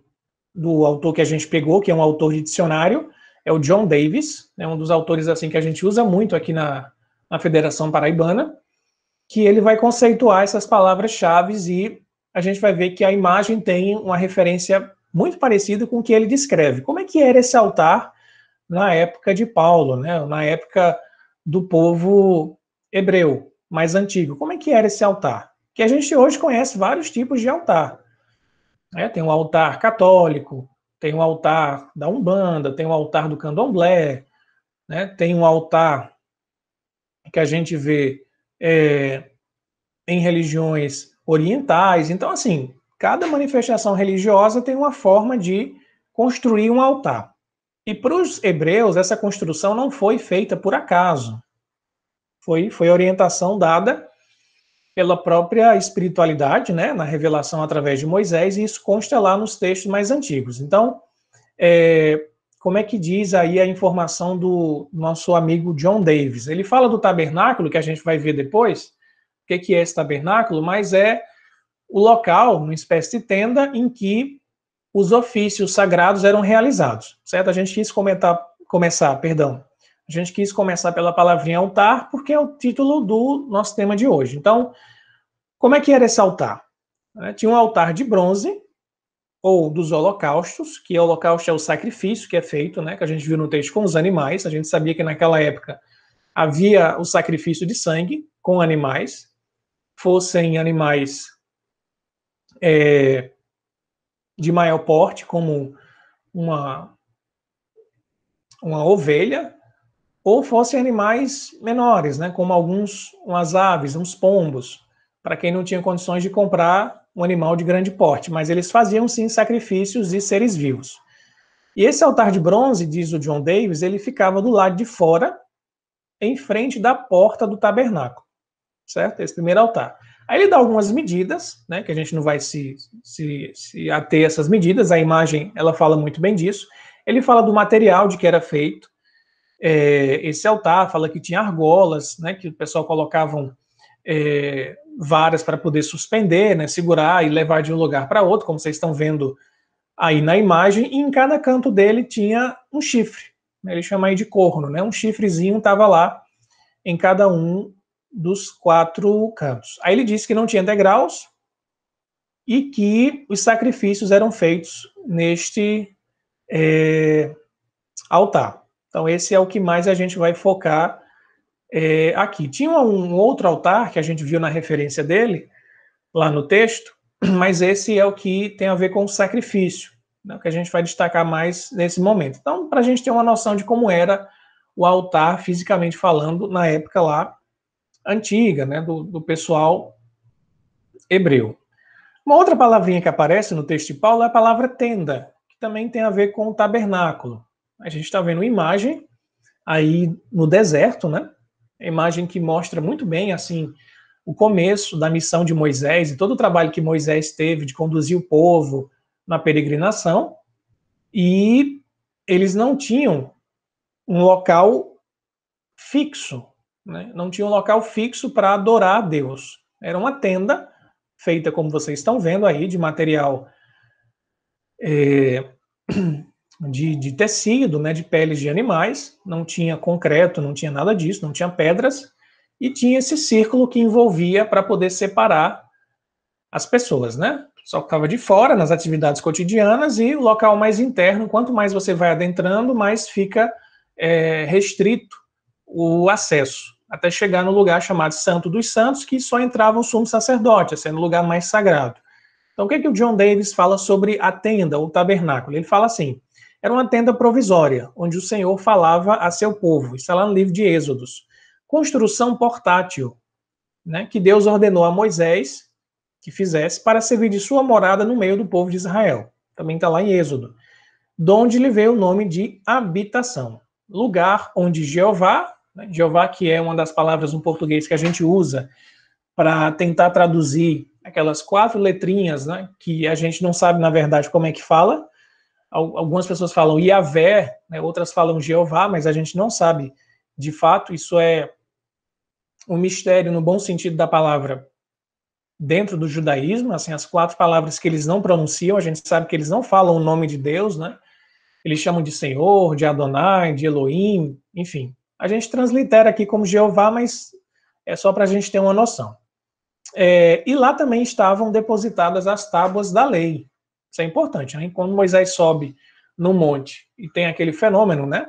do autor que a gente pegou, que é um autor de dicionário, é o John Davis, é né? um dos autores assim que a gente usa muito aqui na, na Federação Paraibana, que ele vai conceituar essas palavras-chave e a gente vai ver que a imagem tem uma referência muito parecida com o que ele descreve. Como é que era esse altar na época de Paulo, né? na época do povo hebreu mais antigo? Como é que era esse altar? Que a gente hoje conhece vários tipos de altar. Né? Tem o um altar católico, tem o um altar da Umbanda, tem o um altar do Candomblé, né? tem um altar que a gente vê é, em religiões orientais. Então, assim, cada manifestação religiosa tem uma forma de construir um altar. E para os hebreus, essa construção não foi feita por acaso. Foi, foi orientação dada pela própria espiritualidade, né, na revelação através de Moisés, e isso consta lá nos textos mais antigos. Então, é, como é que diz aí a informação do nosso amigo John Davis? Ele fala do tabernáculo, que a gente vai ver depois, o é que é esse tabernáculo? Mas é o local, uma espécie de tenda, em que os ofícios sagrados eram realizados, certo? A gente quis comentar, começar, perdão, a gente quis começar pela palavrinha altar, porque é o título do nosso tema de hoje. Então, como é que era esse altar? É, tinha um altar de bronze, ou dos holocaustos, que é o holocausto é o sacrifício que é feito, né, que a gente viu no texto com os animais, a gente sabia que naquela época havia o sacrifício de sangue com animais, fossem animais é, de maior porte, como uma, uma ovelha, ou fossem animais menores, né, como alguns, umas aves, uns pombos, para quem não tinha condições de comprar um animal de grande porte, mas eles faziam sim sacrifícios de seres vivos. E esse altar de bronze, diz o John Davis, ele ficava do lado de fora, em frente da porta do tabernáculo certo? Esse primeiro altar. Aí ele dá algumas medidas, né, que a gente não vai se, se, se ater a essas medidas, a imagem, ela fala muito bem disso. Ele fala do material de que era feito é, esse altar, fala que tinha argolas, né, que o pessoal colocavam é, varas para poder suspender, né, segurar e levar de um lugar para outro, como vocês estão vendo aí na imagem, e em cada canto dele tinha um chifre, né, ele chama aí de corno, né, um chifrezinho estava lá em cada um dos quatro cantos. Aí ele disse que não tinha degraus e que os sacrifícios eram feitos neste é, altar. Então, esse é o que mais a gente vai focar é, aqui. Tinha um outro altar que a gente viu na referência dele, lá no texto, mas esse é o que tem a ver com o sacrifício, né, que a gente vai destacar mais nesse momento. Então, para a gente ter uma noção de como era o altar, fisicamente falando, na época lá, antiga, né, do, do pessoal hebreu. Uma outra palavrinha que aparece no texto de Paulo é a palavra tenda, que também tem a ver com o tabernáculo. A gente está vendo uma imagem aí no deserto, né? A imagem que mostra muito bem, assim, o começo da missão de Moisés e todo o trabalho que Moisés teve de conduzir o povo na peregrinação. E eles não tinham um local fixo né? Não tinha um local fixo para adorar a Deus. Era uma tenda feita, como vocês estão vendo aí, de material é, de, de, tecido, né, de peles de animais. Não tinha concreto, não tinha nada disso, não tinha pedras. E tinha esse círculo que envolvia para poder separar as pessoas, né? Só ficava estava de fora nas atividades cotidianas e o local mais interno, quanto mais você vai adentrando, mais fica é, restrito o acesso até chegar no lugar chamado Santo dos Santos, que só entrava o sumo sacerdote, sendo o lugar mais sagrado. Então, o que, é que o John Davis fala sobre a tenda, ou tabernáculo? Ele fala assim: era uma tenda provisória, onde o Senhor falava a seu povo. Está é lá no livro de Êxodos. Construção portátil, né, que Deus ordenou a Moisés que fizesse para servir de sua morada no meio do povo de Israel. Também está lá em Êxodo. onde lhe veio o nome de habitação lugar onde Jeová, né? Jeová, que é uma das palavras no português que a gente usa para tentar traduzir aquelas quatro letrinhas, né, que a gente não sabe, na verdade, como é que fala. Algumas pessoas falam Iavé, né, outras falam Jeová, mas a gente não sabe de fato. Isso é um mistério, no bom sentido da palavra, dentro do judaísmo. Assim, as quatro palavras que eles não pronunciam, a gente sabe que eles não falam o nome de Deus, né? Eles chamam de Senhor, de Adonai, de Elohim, enfim, a gente translitera aqui como Jeová, mas é só para a gente ter uma noção. É, e lá também estavam depositadas as tábuas da lei. Isso é importante, né? Quando Moisés sobe no monte e tem aquele fenômeno, né?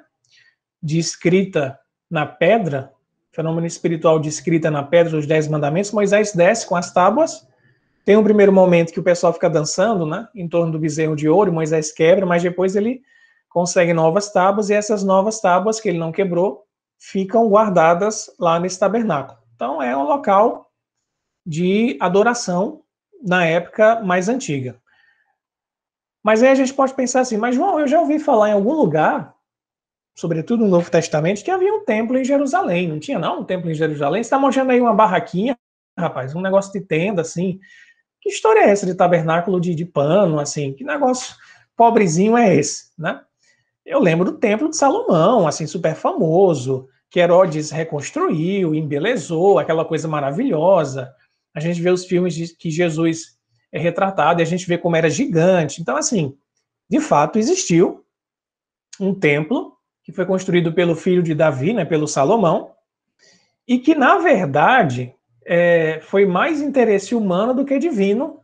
De escrita na pedra, fenômeno espiritual de escrita na pedra, dos Dez Mandamentos, Moisés desce com as tábuas. Tem um primeiro momento que o pessoal fica dançando, né? Em torno do bezerro de ouro, Moisés quebra, mas depois ele consegue novas tábuas e essas novas tábuas que ele não quebrou ficam guardadas lá nesse tabernáculo. Então é um local de adoração na época mais antiga. Mas aí a gente pode pensar assim, mas João, eu já ouvi falar em algum lugar, sobretudo no Novo Testamento, que havia um templo em Jerusalém. Não tinha, não, um templo em Jerusalém? Você está mostrando aí uma barraquinha, rapaz, um negócio de tenda, assim. Que história é essa de tabernáculo de, de pano, assim? Que negócio pobrezinho é esse, né? Eu lembro do Templo de Salomão, assim, super famoso, que Herodes reconstruiu, embelezou, aquela coisa maravilhosa. A gente vê os filmes de, que Jesus é retratado e a gente vê como era gigante. Então, assim, de fato existiu um templo que foi construído pelo filho de Davi, né, pelo Salomão, e que, na verdade, é, foi mais interesse humano do que divino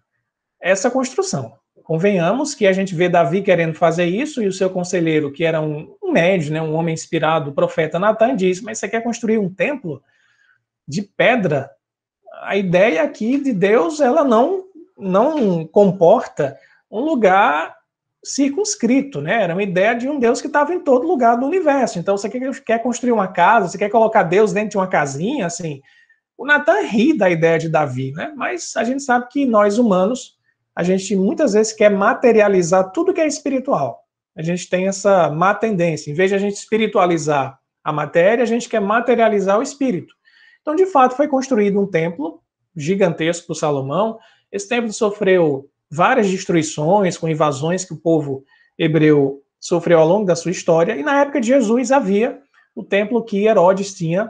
essa construção convenhamos que a gente vê Davi querendo fazer isso e o seu conselheiro, que era um, um médio, né, um homem inspirado, o profeta Natan, diz: Mas você quer construir um templo de pedra? A ideia aqui de Deus, ela não, não comporta um lugar circunscrito, né? Era uma ideia de um Deus que estava em todo lugar do universo. Então, você quer, quer construir uma casa, você quer colocar Deus dentro de uma casinha, assim. O Natan ri da ideia de Davi, né? Mas a gente sabe que nós humanos a gente muitas vezes quer materializar tudo que é espiritual. A gente tem essa má tendência. Em vez de a gente espiritualizar a matéria, a gente quer materializar o espírito. Então, de fato, foi construído um templo gigantesco para Salomão. Esse templo sofreu várias destruições, com invasões que o povo hebreu sofreu ao longo da sua história. E na época de Jesus havia o templo que Herodes tinha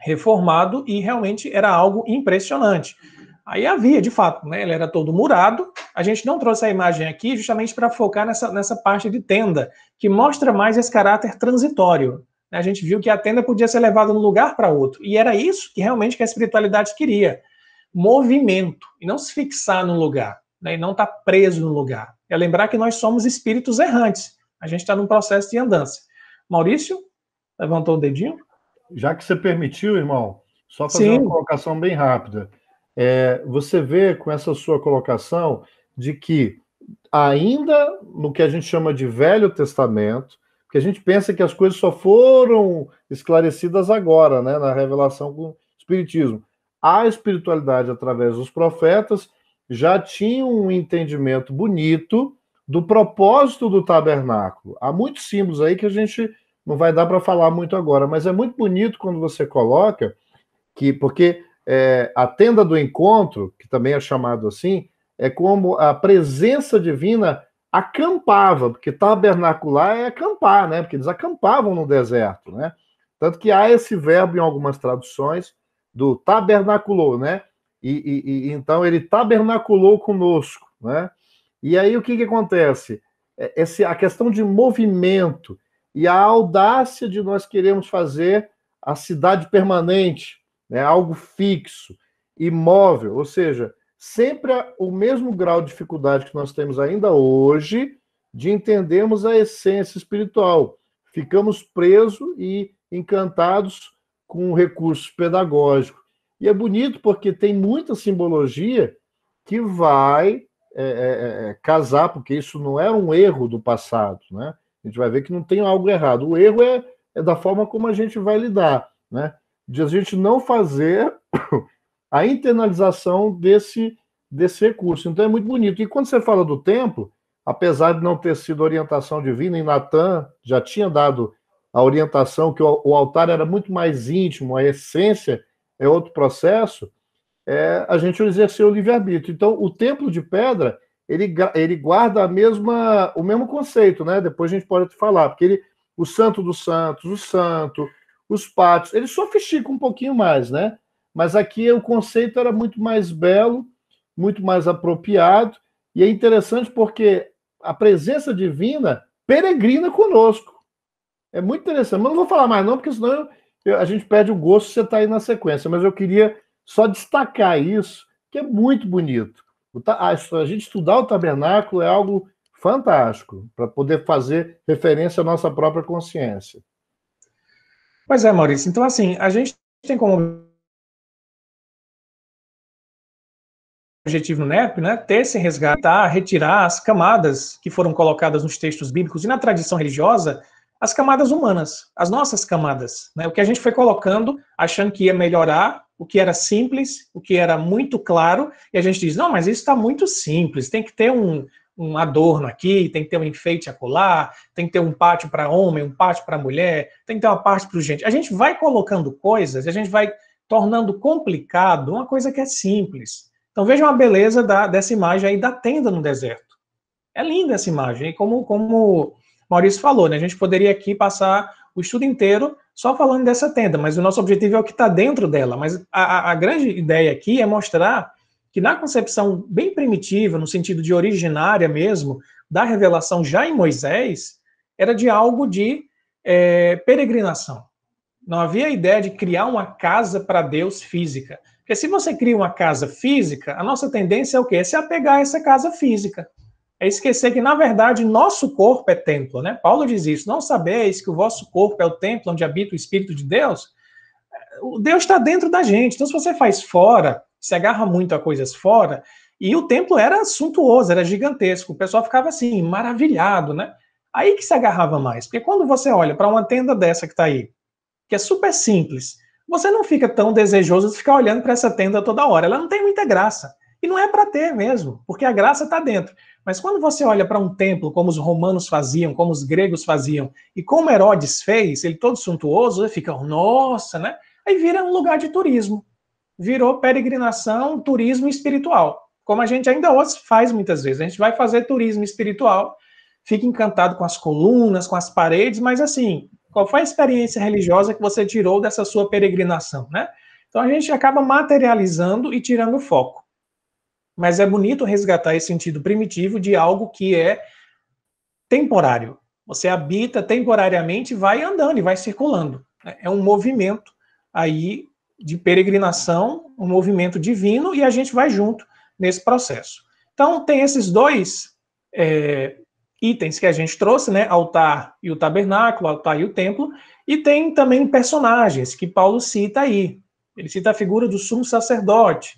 reformado e realmente era algo impressionante. Aí havia, de fato, né? Ele era todo murado. A gente não trouxe a imagem aqui justamente para focar nessa, nessa parte de tenda, que mostra mais esse caráter transitório. Né. A gente viu que a tenda podia ser levada de um lugar para outro. E era isso que realmente que a espiritualidade queria. Movimento. E não se fixar num lugar. Né? E não estar tá preso num lugar. É lembrar que nós somos espíritos errantes. A gente está num processo de andança. Maurício, levantou o dedinho? Já que você permitiu, irmão, só fazer Sim. uma colocação bem rápida. É, você vê com essa sua colocação de que, ainda no que a gente chama de Velho Testamento, que a gente pensa que as coisas só foram esclarecidas agora, né, na revelação com o Espiritismo. A espiritualidade, através dos profetas, já tinha um entendimento bonito do propósito do tabernáculo. Há muitos símbolos aí que a gente não vai dar para falar muito agora, mas é muito bonito quando você coloca que, porque é, a tenda do encontro, que também é chamado assim, é como a presença divina acampava, porque tabernacular é acampar, né? Porque eles acampavam no deserto, né? Tanto que há esse verbo em algumas traduções do tabernaculou, né? E, e, e então ele tabernaculou conosco, né? E aí o que, que acontece? É, esse, a questão de movimento e a audácia de nós queremos fazer a cidade permanente, né, algo fixo, imóvel, ou seja, sempre o mesmo grau de dificuldade que nós temos ainda hoje de entendermos a essência espiritual. Ficamos presos e encantados com o recurso pedagógico E é bonito porque tem muita simbologia que vai é, é, é, é casar, porque isso não era é um erro do passado, né? A gente vai ver que não tem algo errado. O erro é, é da forma como a gente vai lidar, né? de a gente não fazer a internalização desse, desse recurso. Então é muito bonito. E quando você fala do templo, apesar de não ter sido orientação divina, e Natan já tinha dado a orientação que o, o, altar era muito mais íntimo, a essência é outro processo, é, a gente exerceu o livre-arbítrio. Então, o templo de pedra, ele, ele guarda a mesma, o mesmo conceito, né? Depois a gente pode falar, porque ele, o santo dos santos, o santo, os pátios. Ele sofistica um pouquinho mais, né? Mas aqui o conceito era muito mais belo, muito mais apropriado, e é interessante porque a presença divina peregrina conosco. É muito interessante. Mas não vou falar mais, não, porque senão eu, a gente perde o gosto você está aí na sequência. Mas eu queria só destacar isso, que é muito bonito. a gente estudar o tabernáculo é algo fantástico para poder fazer referência à nossa própria consciência. Pois é, Maurício. Então, assim, a gente tem como objetivo no NEP, né, ter se resgatar, tá? retirar as camadas que foram colocadas nos textos bíblicos e na tradição religiosa, as camadas humanas, as nossas camadas, né, o que a gente foi colocando, achando que ia melhorar, o que era simples, o que era muito claro, e a gente diz, não, mas isso está muito simples, tem que ter um, um adorno aqui, tem que ter um enfeite acolá, tem que ter um pátio para homem, um pátio para mulher, tem que ter uma parte para gente. A gente vai colocando coisas, a gente vai tornando complicado uma coisa que é simples. Então vejam a beleza da, dessa imagem aí da tenda no deserto. É linda essa imagem, como como, como Maurício falou, né? a gente poderia aqui passar o estudo inteiro só falando dessa tenda, mas o nosso objetivo é o que está dentro dela. Mas a, a grande ideia aqui é mostrar que na concepção bem primitiva, no sentido de originária mesmo, da revelação já em Moisés, era de algo de é, peregrinação. Não havia a ideia de criar uma casa para Deus física. Porque se você cria uma casa física, a nossa tendência é o quê? É se apegar a essa casa física. É esquecer que, na verdade, nosso corpo é templo, né? Paulo diz isso. Não sabeis que o vosso corpo é o templo onde habita o Espírito de Deus? O Deus está dentro da gente. Então, se você faz fora, se agarra muito a coisas fora, e o templo era suntuoso, era gigantesco. O pessoal ficava assim, maravilhado, né? Aí que se agarrava mais. Porque quando você olha para uma tenda dessa que está aí, que é super simples, você não fica tão desejoso de ficar olhando para essa tenda toda hora. Ela não tem muita graça. E não é para ter mesmo, porque a graça está dentro. Mas quando você olha para um templo, como os romanos faziam, como os gregos faziam, e como Herodes fez, ele todo suntuoso, ele fica, nossa, né? Aí vira um lugar de turismo virou peregrinação, turismo espiritual, como a gente ainda hoje faz muitas vezes. A gente vai fazer turismo espiritual, fica encantado com as colunas, com as paredes, mas assim, qual foi a experiência religiosa que você tirou dessa sua peregrinação, né? Então a gente acaba materializando e tirando o foco. Mas é bonito resgatar esse sentido primitivo de algo que é temporário. Você habita temporariamente, vai andando e vai circulando. É um movimento aí de peregrinação, um movimento divino, e a gente vai junto nesse processo. Então, tem esses dois é, itens que a gente trouxe, né? Altar e o tabernáculo, altar e o templo, e tem também personagens que Paulo cita aí. Ele cita a figura do sumo sacerdote,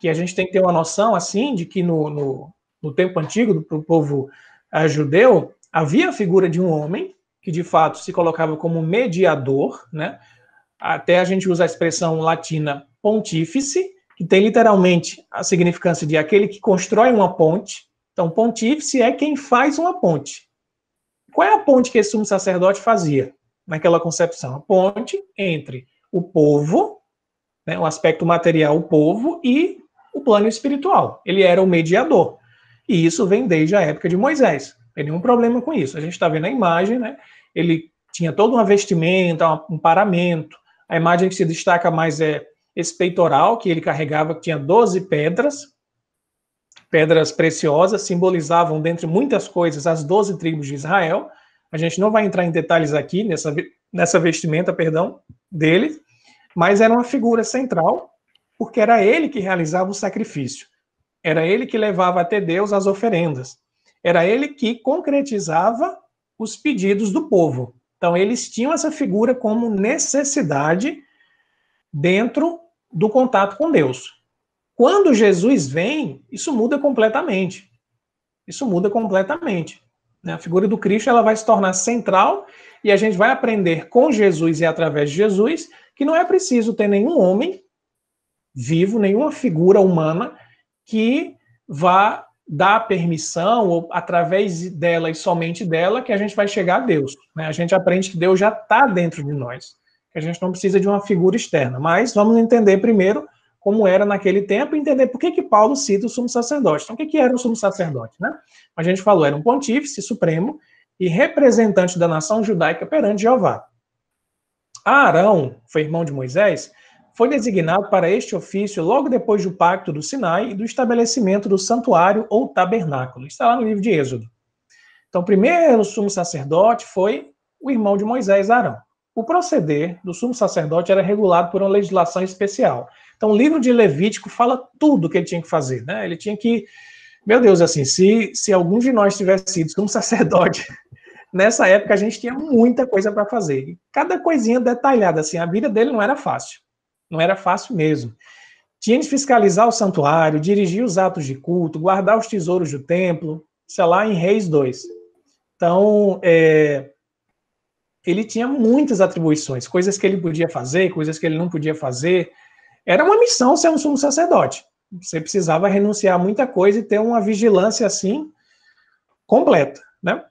que a gente tem que ter uma noção, assim, de que no, no, no tempo antigo, para o povo é, judeu, havia a figura de um homem que, de fato, se colocava como mediador, né? Até a gente usa a expressão latina pontífice, que tem literalmente a significância de aquele que constrói uma ponte. Então, pontífice é quem faz uma ponte. Qual é a ponte que esse sumo sacerdote fazia naquela concepção? A ponte entre o povo, né, o aspecto material, o povo, e o plano espiritual. Ele era o mediador. E isso vem desde a época de Moisés. Não tem nenhum problema com isso. A gente está vendo a imagem, né? Ele tinha todo um vestimenta, um paramento, a imagem que se destaca mais é esse peitoral que ele carregava, que tinha 12 pedras, pedras preciosas, simbolizavam, dentre muitas coisas, as 12 tribos de Israel. A gente não vai entrar em detalhes aqui nessa, nessa vestimenta, perdão, dele, mas era uma figura central, porque era ele que realizava o sacrifício. Era ele que levava até Deus as oferendas. Era ele que concretizava os pedidos do povo. Então, eles tinham essa figura como necessidade dentro do contato com Deus. Quando Jesus vem, isso muda completamente. Isso muda completamente. Né? A figura do Cristo ela vai se tornar central e a gente vai aprender com Jesus e através de Jesus que não é preciso ter nenhum homem vivo, nenhuma figura humana que vá da permissão, ou através dela e somente dela, que a gente vai chegar a Deus. Né? A gente aprende que Deus já está dentro de nós, que a gente não precisa de uma figura externa. Mas vamos entender primeiro como era naquele tempo, entender por que, que Paulo cita o sumo sacerdote. Então, o que, que era o sumo sacerdote? Né? A gente falou, era um pontífice supremo e representante da nação judaica perante Jeová. Arão foi irmão de Moisés foi designado para este ofício logo depois do Pacto do Sinai e do estabelecimento do santuário ou tabernáculo. Está lá no livro de Êxodo. Então, primeiro, sumo sacerdote foi o irmão de Moisés, Arão. O proceder do sumo sacerdote era regulado por uma legislação especial. Então, o livro de Levítico fala tudo o que ele tinha que fazer, né? Ele tinha que. Meu Deus, assim, se, se algum de nós tivesse sido sumo sacerdote nessa época, a gente tinha muita coisa para fazer. Cada coisinha detalhada, assim, a vida dele não era fácil não era fácil mesmo. Tinha de fiscalizar o santuário, dirigir os atos de culto, guardar os tesouros do templo, sei lá, em Reis 2. Então, é, ele tinha muitas atribuições, coisas que ele podia fazer, coisas que ele não podia fazer. Era uma missão ser um sumo sacerdote. Você precisava renunciar a muita coisa e ter uma vigilância assim completa, né?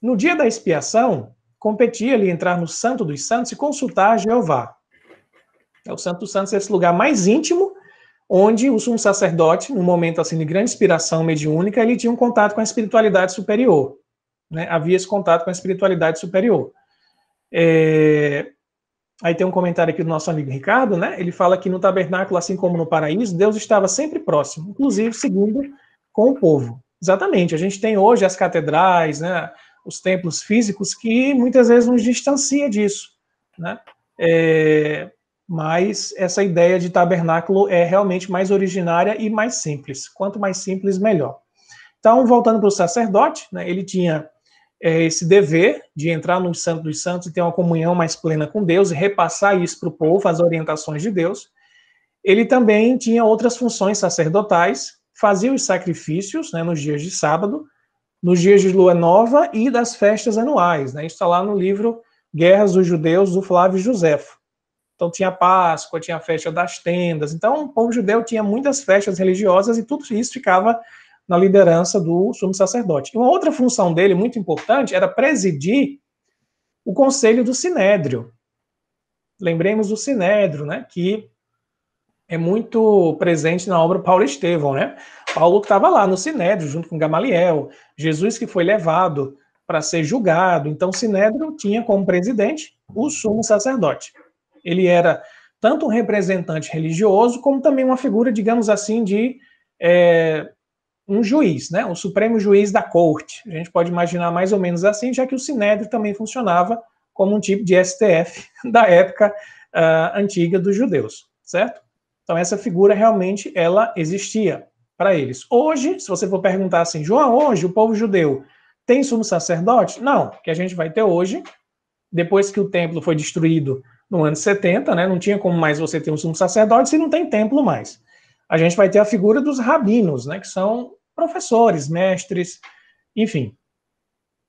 No dia da expiação, competia-lhe entrar no Santo dos Santos e consultar a Jeová. É o Santo Santos, esse lugar mais íntimo, onde o sumo sacerdote, num momento assim de grande inspiração mediúnica, ele tinha um contato com a espiritualidade superior. Né? Havia esse contato com a espiritualidade superior. É... Aí tem um comentário aqui do nosso amigo Ricardo, né? Ele fala que no tabernáculo, assim como no paraíso, Deus estava sempre próximo, inclusive segundo com o povo. Exatamente. A gente tem hoje as catedrais, né? Os templos físicos que muitas vezes nos distancia disso, né? É mas essa ideia de tabernáculo é realmente mais originária e mais simples. Quanto mais simples, melhor. Então, voltando para o sacerdote, né, ele tinha é, esse dever de entrar no Santo dos Santos e ter uma comunhão mais plena com Deus e repassar isso para o povo, as orientações de Deus. Ele também tinha outras funções sacerdotais, fazia os sacrifícios né, nos dias de sábado, nos dias de lua nova e das festas anuais. Né? Isso está lá no livro Guerras dos Judeus, do Flávio Josefo. Então tinha Páscoa, tinha a festa das tendas. Então o povo judeu tinha muitas festas religiosas e tudo isso ficava na liderança do sumo sacerdote. E uma outra função dele muito importante era presidir o conselho do sinédrio. Lembremos do sinédrio, né, que é muito presente na obra Paulo Estevão, né? Paulo que estava lá no sinédrio junto com Gamaliel, Jesus que foi levado para ser julgado. Então, o Sinédrio tinha como presidente o sumo sacerdote. Ele era tanto um representante religioso, como também uma figura, digamos assim, de é, um juiz, né? o supremo juiz da corte. A gente pode imaginar mais ou menos assim, já que o Sinédrio também funcionava como um tipo de STF da época uh, antiga dos judeus, certo? Então essa figura realmente ela existia para eles. Hoje, se você for perguntar assim, João, hoje o povo judeu tem sumo sacerdote? Não, o que a gente vai ter hoje, depois que o templo foi destruído no ano 70, né? Não tinha como mais você ter um sumo sacerdote se não tem templo mais. A gente vai ter a figura dos rabinos, né? Que são professores, mestres, enfim.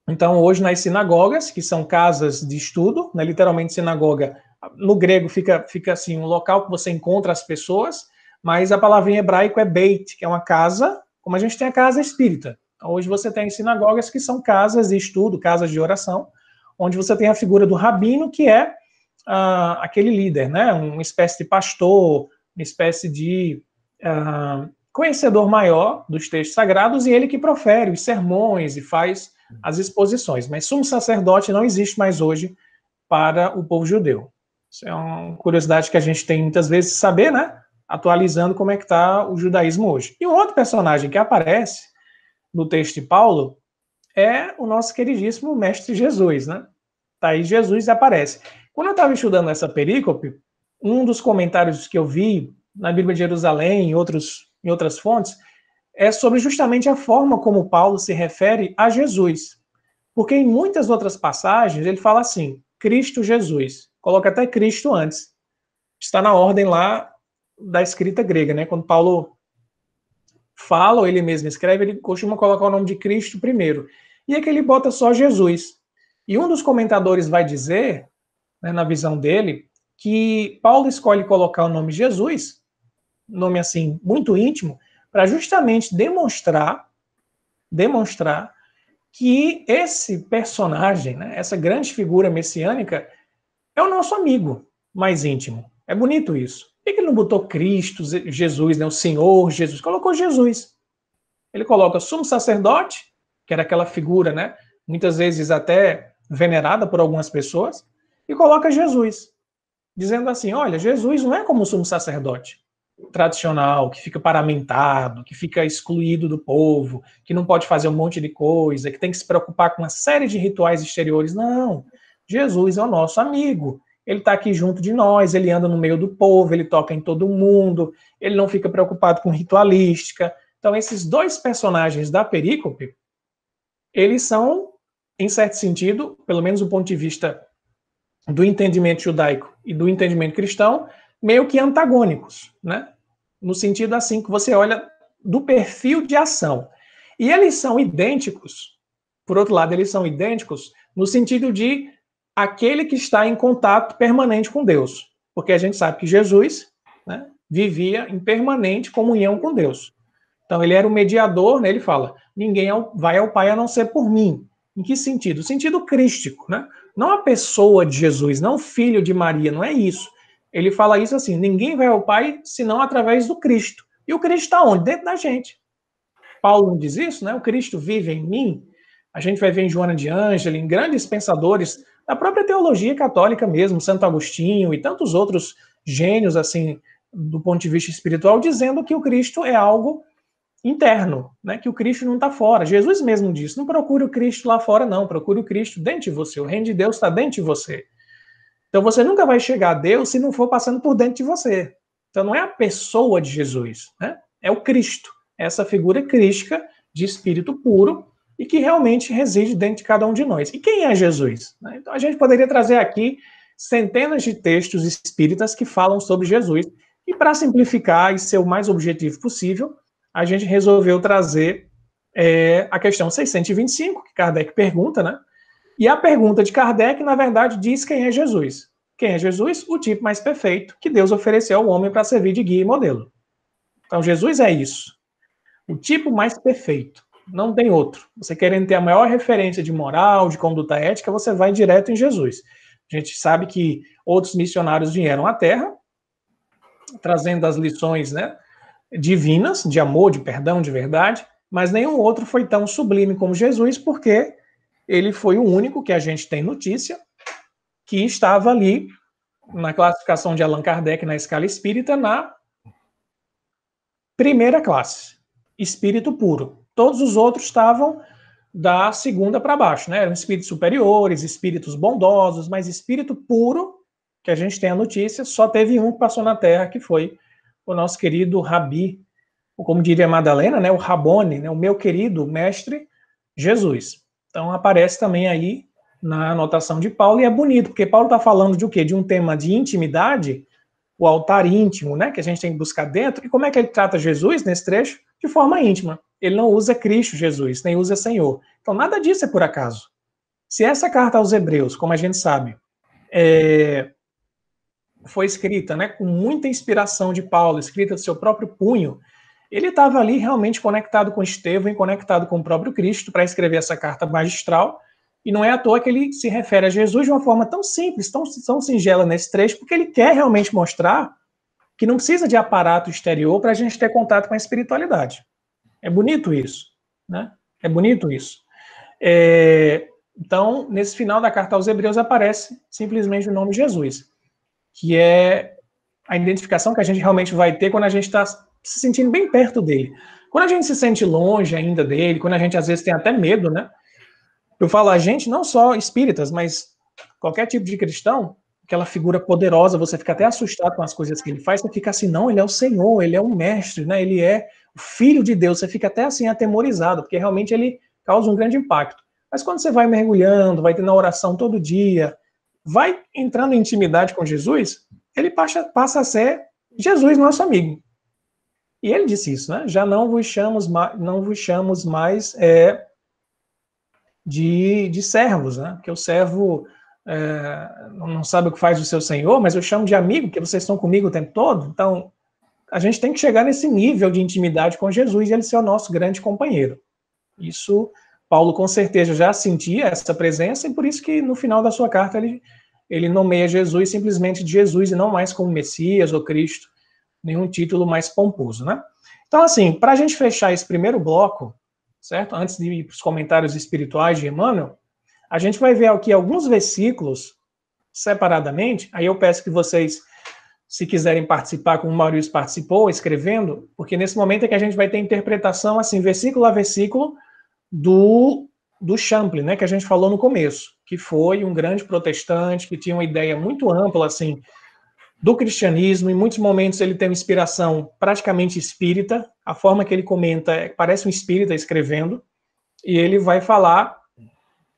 Então, hoje, nas sinagogas, que são casas de estudo, né, literalmente sinagoga, no grego fica, fica assim, um local que você encontra as pessoas, mas a palavra em hebraico é beit, que é uma casa, como a gente tem a casa espírita. Então, hoje você tem sinagogas que são casas de estudo, casas de oração, onde você tem a figura do rabino, que é uh, aquele líder, né? Uma espécie de pastor, uma espécie de uh, conhecedor maior dos textos sagrados e ele que profere os sermões e faz as exposições. Mas sumo sacerdote não existe mais hoje para o povo judeu. Isso é uma curiosidade que a gente tem muitas vezes saber, né? Atualizando como é que está o judaísmo hoje. E um outro personagem que aparece no texto de Paulo é o nosso queridíssimo mestre Jesus, né? Tá aí Jesus aparece. Quando eu estava estudando essa perícope, um dos comentários que eu vi na Bíblia de Jerusalém e outros, em outras fontes é sobre justamente a forma como Paulo se refere a Jesus. Porque em muitas outras passagens ele fala assim: Cristo Jesus. Coloca até Cristo antes. Está na ordem lá da escrita grega, né? Quando Paulo fala ou ele mesmo escreve, ele costuma colocar o nome de Cristo primeiro. E é que ele bota só Jesus. E um dos comentadores vai dizer né, na visão dele, que Paulo escolhe colocar o nome Jesus, nome assim muito íntimo, para justamente demonstrar, demonstrar que esse personagem, né, essa grande figura messiânica, é o nosso amigo mais íntimo. É bonito isso. Por que ele não botou Cristo, Jesus, né, o Senhor Jesus? Colocou Jesus. Ele coloca sumo sacerdote, que era aquela figura, né, muitas vezes até venerada por algumas pessoas, e coloca Jesus, dizendo assim: olha, Jesus não é como o sumo sacerdote tradicional, que fica paramentado, que fica excluído do povo, que não pode fazer um monte de coisa, que tem que se preocupar com uma série de rituais exteriores. Não. Jesus é o nosso amigo. Ele está aqui junto de nós, ele anda no meio do povo, ele toca em todo mundo, ele não fica preocupado com ritualística. Então, esses dois personagens da Perícope, eles são, em certo sentido, pelo menos do ponto de vista do entendimento judaico e do entendimento cristão meio que antagônicos, né? No sentido assim que você olha do perfil de ação. E eles são idênticos, por outro lado, eles são idênticos no sentido de aquele que está em contato permanente com Deus. Porque a gente sabe que Jesus né, vivia em permanente comunhão com Deus. Então, ele era o mediador, né, ele fala: ninguém é vai ao Pai a não ser por mim. Em que sentido? Sentido crístico, né? Não a pessoa de Jesus, não o filho de Maria, não é isso. Ele fala isso assim: ninguém vai ao Pai senão através do Cristo. E o Cristo está onde? Dentro da gente. Paulo diz isso, né? O Cristo vive em mim. A gente vai ver em Joana de Ângela, em grandes pensadores da própria teologia católica mesmo, Santo Agostinho e tantos outros gênios assim do ponto de vista espiritual, dizendo que o Cristo é algo interno, né? Que o Cristo não está fora. Jesus mesmo disse: não procure o Cristo lá fora, não. Procure o Cristo dentro de você. O reino de Deus está dentro de você. Então você nunca vai chegar a Deus se não for passando por dentro de você. Então não é a pessoa de Jesus, né? É o Cristo, é essa figura crística de espírito puro e que realmente reside dentro de cada um de nós. E quem é Jesus? Né? Então a gente poderia trazer aqui centenas de textos espíritas que falam sobre Jesus. E para simplificar e ser o mais objetivo possível, a gente resolveu trazer é, a questão 625, que Kardec pergunta, né? E a pergunta de Kardec, na verdade, diz quem é Jesus. Quem é Jesus? O tipo mais perfeito que Deus ofereceu ao homem para servir de guia e modelo. Então, Jesus é isso. O tipo mais perfeito. Não tem outro. Você querendo ter a maior referência de moral, de conduta ética, você vai direto em Jesus. A gente sabe que outros missionários vieram à Terra, trazendo as lições, né? divinas, de amor, de perdão, de verdade, mas nenhum outro foi tão sublime como Jesus, porque ele foi o único que a gente tem notícia que estava ali na classificação de Allan Kardec na escala espírita na primeira classe, espírito puro. Todos os outros estavam da segunda para baixo, né? Eram espíritos superiores, espíritos bondosos, mas espírito puro, que a gente tem a notícia, só teve um que passou na Terra, que foi o nosso querido Rabi, ou como diria Madalena, né, o Rabone, né, o meu querido mestre Jesus. Então aparece também aí na anotação de Paulo, e é bonito, porque Paulo está falando de o quê? De um tema de intimidade, o altar íntimo, né, que a gente tem que buscar dentro, e como é que ele trata Jesus nesse trecho? De forma íntima. Ele não usa Cristo Jesus, nem usa Senhor. Então nada disso é por acaso. Se essa carta aos Hebreus, como a gente sabe, é, foi escrita, né, com muita inspiração de Paulo, escrita do seu próprio punho, ele estava ali realmente conectado com Estevão e conectado com o próprio Cristo para escrever essa carta magistral. E não é à toa que ele se refere a Jesus de uma forma tão simples, tão, tão singela nesse trecho, porque ele quer realmente mostrar que não precisa de aparato exterior para a gente ter contato com a espiritualidade. É bonito isso, né? É bonito isso. É, então, nesse final da carta aos Hebreus aparece simplesmente o nome de Jesus que é a identificação que a gente realmente vai ter quando a gente está se sentindo bem perto dele. Quando a gente se sente longe ainda dele, quando a gente às vezes tem até medo, né? Eu falo a gente, não só espíritas, mas qualquer tipo de cristão, aquela figura poderosa, você fica até assustado com as coisas que ele faz, você fica assim, não, ele é o Senhor, ele é o mestre, né? Ele é o filho de Deus, você fica até assim atemorizado, porque realmente ele causa um grande impacto. Mas quando você vai mergulhando, vai tendo a oração todo dia, vai entrando em intimidade com Jesus, ele passa, passa a ser Jesus, nosso amigo. E ele disse isso, né? Já não vos chamamos, não vos chamamos mais é, de, de servos, né? Porque o servo é, não sabe o que faz o seu senhor, mas eu chamo de amigo, porque vocês estão comigo o tempo todo. Então, a gente tem que chegar nesse nível de intimidade com Jesus e ele ser o nosso grande companheiro. Isso, Paulo com certeza já sentia essa presença e por isso que no final da sua carta ele ele nomeia Jesus simplesmente de Jesus e não mais como Messias ou Cristo, nenhum título mais pomposo, né? Então, assim, para a gente fechar esse primeiro bloco, certo? Antes de ir para os comentários espirituais de Emmanuel, a gente vai ver aqui alguns versículos separadamente. Aí eu peço que vocês, se quiserem participar, como o Maurício participou, escrevendo, porque nesse momento é que a gente vai ter interpretação, assim, versículo a versículo, do do Champlin, né, que a gente falou no começo, que foi um grande protestante que tinha uma ideia muito ampla assim do cristianismo. Em muitos momentos ele tem uma inspiração praticamente espírita. A forma que ele comenta é, parece um espírita escrevendo, e ele vai falar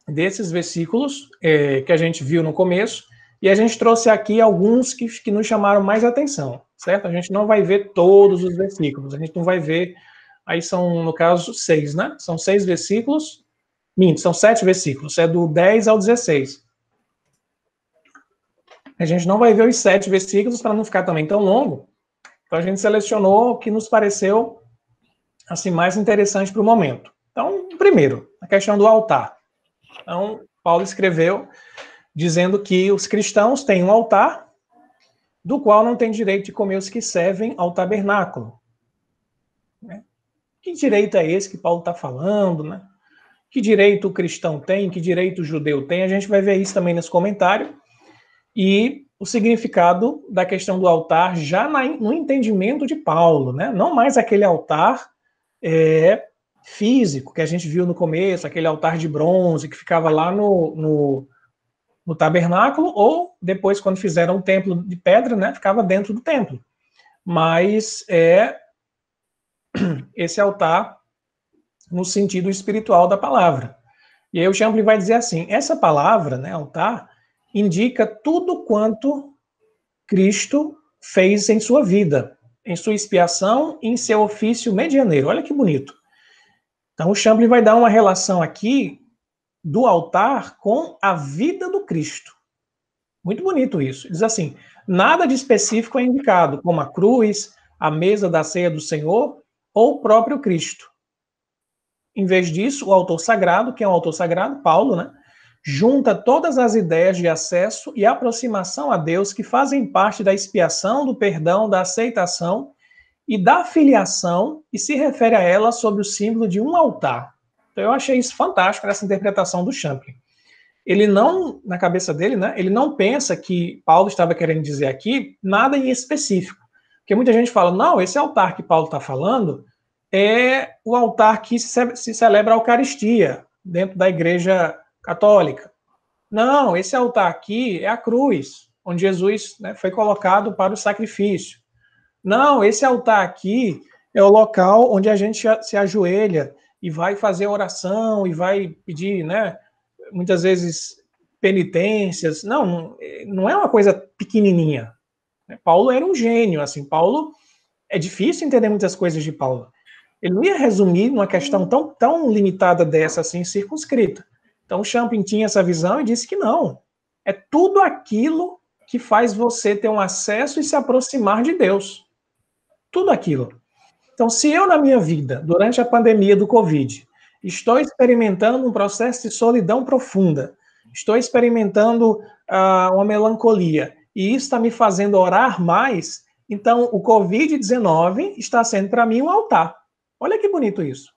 desses versículos é, que a gente viu no começo. E a gente trouxe aqui alguns que, que nos chamaram mais atenção, certo? A gente não vai ver todos os versículos, a gente não vai ver. Aí são, no caso, seis, né? São seis versículos, Minto, são sete versículos, é do 10 ao 16. A gente não vai ver os sete versículos para não ficar também tão longo. Então a gente selecionou o que nos pareceu assim mais interessante para o momento. Então, primeiro, a questão do altar. Então, Paulo escreveu dizendo que os cristãos têm um altar do qual não tem direito de comer os que servem ao tabernáculo. Né? Que direito é esse que Paulo está falando? Né? Que direito o cristão tem, que direito o judeu tem, a gente vai ver isso também nesse comentário. E o significado da questão do altar já na, no entendimento de Paulo, né? Não mais aquele altar é, físico que a gente viu no começo, aquele altar de bronze que ficava lá no, no, no tabernáculo, ou depois, quando fizeram o templo de pedra, né, ficava dentro do templo. Mas é esse altar no sentido espiritual da palavra. E aí o Champlin vai dizer assim: essa palavra, né, altar, indica tudo quanto Cristo fez em sua vida, em sua expiação, em seu ofício medianeiro. Olha que bonito. Então o Champlin vai dar uma relação aqui do altar com a vida do Cristo. Muito bonito isso. Diz assim: nada de específico é indicado, como a cruz, a mesa da ceia do Senhor ou o próprio Cristo. Em vez disso, o autor sagrado, que é um autor sagrado, Paulo, né, junta todas as ideias de acesso e aproximação a Deus que fazem parte da expiação, do perdão, da aceitação e da filiação e se refere a ela sobre o símbolo de um altar. Então eu achei isso fantástico essa interpretação do Champlin. Ele não, na cabeça dele, né, ele não pensa que Paulo estava querendo dizer aqui nada em específico. Porque muita gente fala, não, esse altar que Paulo está falando é o altar que se celebra a Eucaristia dentro da Igreja Católica. Não, esse altar aqui é a cruz, onde Jesus né, foi colocado para o sacrifício. Não, esse altar aqui é o local onde a gente se ajoelha e vai fazer oração e vai pedir, né? Muitas vezes penitências. Não, não é uma coisa pequenininha. Paulo era um gênio, assim. Paulo é difícil entender muitas coisas de Paulo. Ele não ia resumir numa questão tão, tão limitada dessa, assim, circunscrita. Então, o Champin tinha essa visão e disse que não. É tudo aquilo que faz você ter um acesso e se aproximar de Deus. Tudo aquilo. Então, se eu, na minha vida, durante a pandemia do Covid, estou experimentando um processo de solidão profunda, estou experimentando uh, uma melancolia, e isso está me fazendo orar mais, então o Covid-19 está sendo para mim um altar. Olha que bonito isso.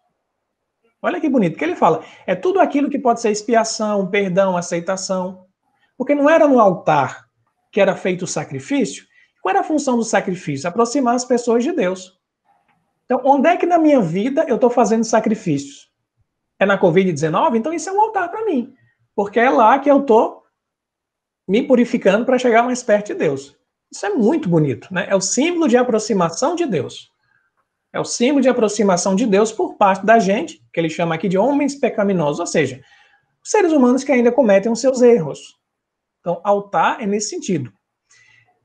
Olha que bonito que ele fala. É tudo aquilo que pode ser expiação, perdão, aceitação. Porque não era no altar que era feito o sacrifício? Qual era a função do sacrifício? Aproximar as pessoas de Deus. Então, onde é que na minha vida eu estou fazendo sacrifícios? É na Covid-19? Então, isso é um altar para mim. Porque é lá que eu estou me purificando para chegar mais perto de Deus. Isso é muito bonito, né? É o símbolo de aproximação de Deus. É o símbolo de aproximação de Deus por parte da gente, que ele chama aqui de homens pecaminosos, ou seja, seres humanos que ainda cometem os seus erros. Então, altar é nesse sentido.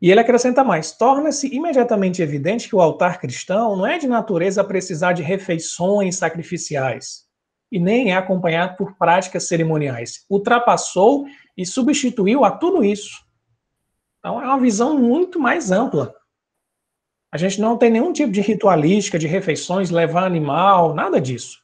E ele acrescenta mais: torna-se imediatamente evidente que o altar cristão não é de natureza precisar de refeições sacrificiais e nem é acompanhado por práticas cerimoniais. Ultrapassou e substituiu a tudo isso. Então, é uma visão muito mais ampla a gente não tem nenhum tipo de ritualística, de refeições, levar animal, nada disso.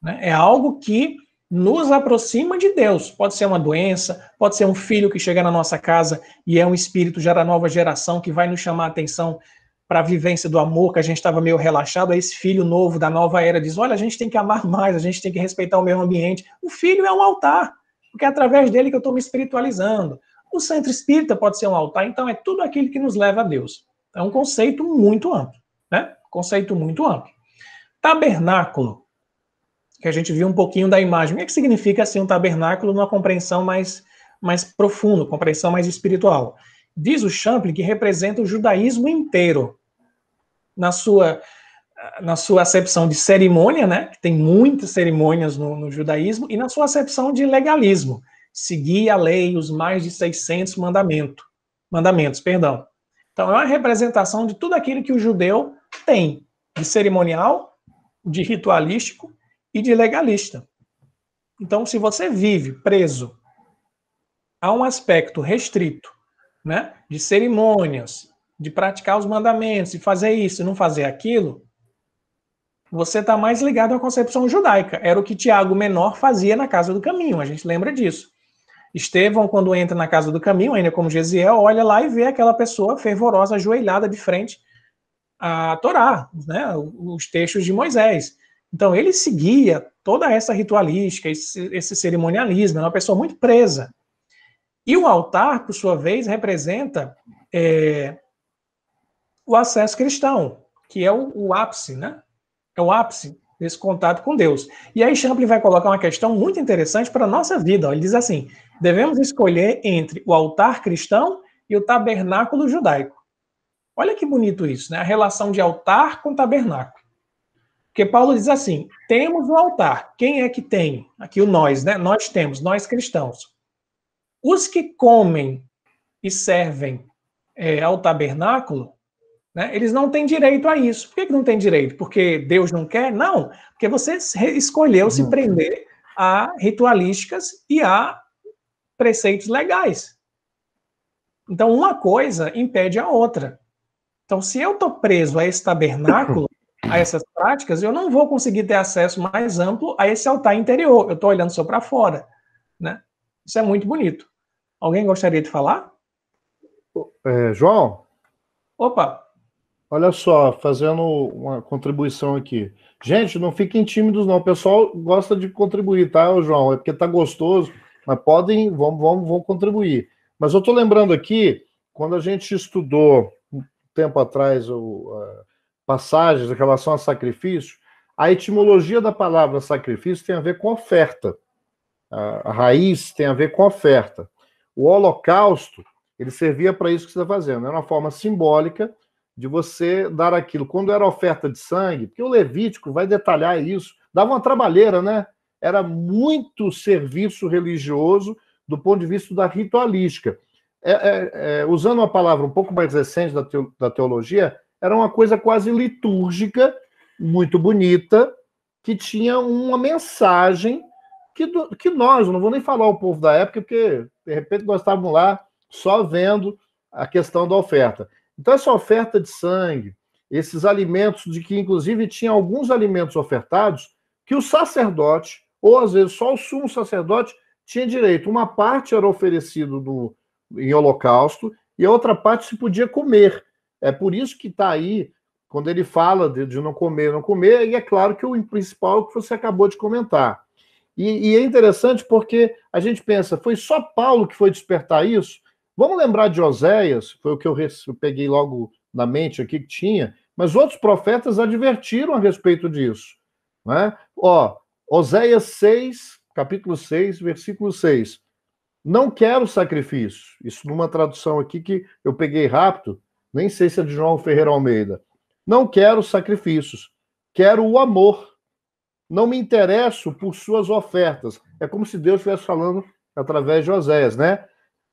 Né? É algo que nos aproxima de Deus. Pode ser uma doença, pode ser um filho que chega na nossa casa e é um espírito já da nova geração que vai nos chamar a atenção para a vivência do amor, que a gente estava meio relaxado. Aí esse filho novo da nova era diz: Olha, a gente tem que amar mais, a gente tem que respeitar o meio ambiente. O filho é um altar, porque é através dele que eu estou me espiritualizando. O centro espírita pode ser um altar, então é tudo aquilo que nos leva a Deus. É um conceito muito amplo, né? Conceito muito amplo. Tabernáculo, que a gente viu um pouquinho da imagem. O que, é que significa assim um tabernáculo numa compreensão mais mais profunda, compreensão mais espiritual? Diz o Champlin que representa o judaísmo inteiro na sua na sua acepção de cerimônia, né? Que tem muitas cerimônias no, no judaísmo e na sua acepção de legalismo, seguir a lei, os mais de 600 mandamento, mandamentos, perdão. Então, é uma representação de tudo aquilo que o judeu tem de cerimonial, de ritualístico e de legalista. Então, se você vive preso a um aspecto restrito, né, de cerimônias, de praticar os mandamentos, de fazer isso e não fazer aquilo, você está mais ligado à concepção judaica. Era o que Tiago Menor fazia na Casa do Caminho, a gente lembra disso. Estevão, quando entra na casa do caminho, ainda como Gesiel, olha lá e vê aquela pessoa fervorosa, ajoelhada de frente à Torá, né, os textos de Moisés. Então, ele seguia toda essa ritualística, esse, esse cerimonialismo, era é uma pessoa muito presa. E o altar, por sua vez, representa é, o acesso cristão, que é o, o ápice, né? É o ápice desse contato com Deus. E aí Champlin vai colocar uma questão muito interessante para a nossa vida. Ele diz assim: devemos escolher entre o altar cristão e o tabernáculo judaico. Olha que bonito isso, né? A relação de altar com tabernáculo. Porque Paulo diz assim: temos o altar. Quem é que tem? Aqui o nós, né? Nós temos, nós cristãos. Os que comem e servem é, ao tabernáculo né? Eles não têm direito a isso. Por que, que não tem direito? Porque Deus não quer? Não, porque você escolheu se prender a ritualísticas e a preceitos legais. Então, uma coisa impede a outra. Então, se eu estou preso a esse tabernáculo, a essas práticas, eu não vou conseguir ter acesso mais amplo a esse altar interior. Eu estou olhando só para fora. Né? Isso é muito bonito. Alguém gostaria de falar? É, João? Opa, Olha só, fazendo uma contribuição aqui. Gente, não fiquem tímidos, não. O pessoal gosta de contribuir, tá, João? É porque tá gostoso, mas podem, vamos, vamos, vamos contribuir. Mas eu estou lembrando aqui, quando a gente estudou um tempo atrás o, passagens em relação a sacrifício, a etimologia da palavra sacrifício tem a ver com oferta. A, a raiz tem a ver com oferta. O holocausto, ele servia para isso que você está fazendo. É uma forma simbólica de você dar aquilo. Quando era oferta de sangue, porque o Levítico vai detalhar isso, dava uma trabalheira, né? Era muito serviço religioso do ponto de vista da ritualística. É, é, é, usando uma palavra um pouco mais recente da, teo, da teologia, era uma coisa quase litúrgica, muito bonita, que tinha uma mensagem que, do, que nós, não vou nem falar o povo da época, porque de repente nós estávamos lá só vendo a questão da oferta. Então, essa oferta de sangue, esses alimentos, de que inclusive tinha alguns alimentos ofertados, que o sacerdote, ou às vezes só o sumo sacerdote, tinha direito. Uma parte era oferecido do, em holocausto e a outra parte se podia comer. É por isso que está aí, quando ele fala de, de, não comer, não comer, e é claro que o principal é o que você acabou de comentar. E, e é interessante porque a gente pensa, foi só Paulo que foi despertar isso? Vamos lembrar de Oséias, foi o que eu, eu peguei logo na mente aqui que tinha, mas outros profetas advertiram a respeito disso. Né? Ó, Oséias 6, capítulo 6, versículo 6. Não quero sacrifício. Isso numa tradução aqui que eu peguei rápido, nem sei se é de João Ferreira Almeida. Não quero sacrifícios, quero o amor. Não me interesso por suas ofertas. É como se Deus estivesse falando através de Oséias, né?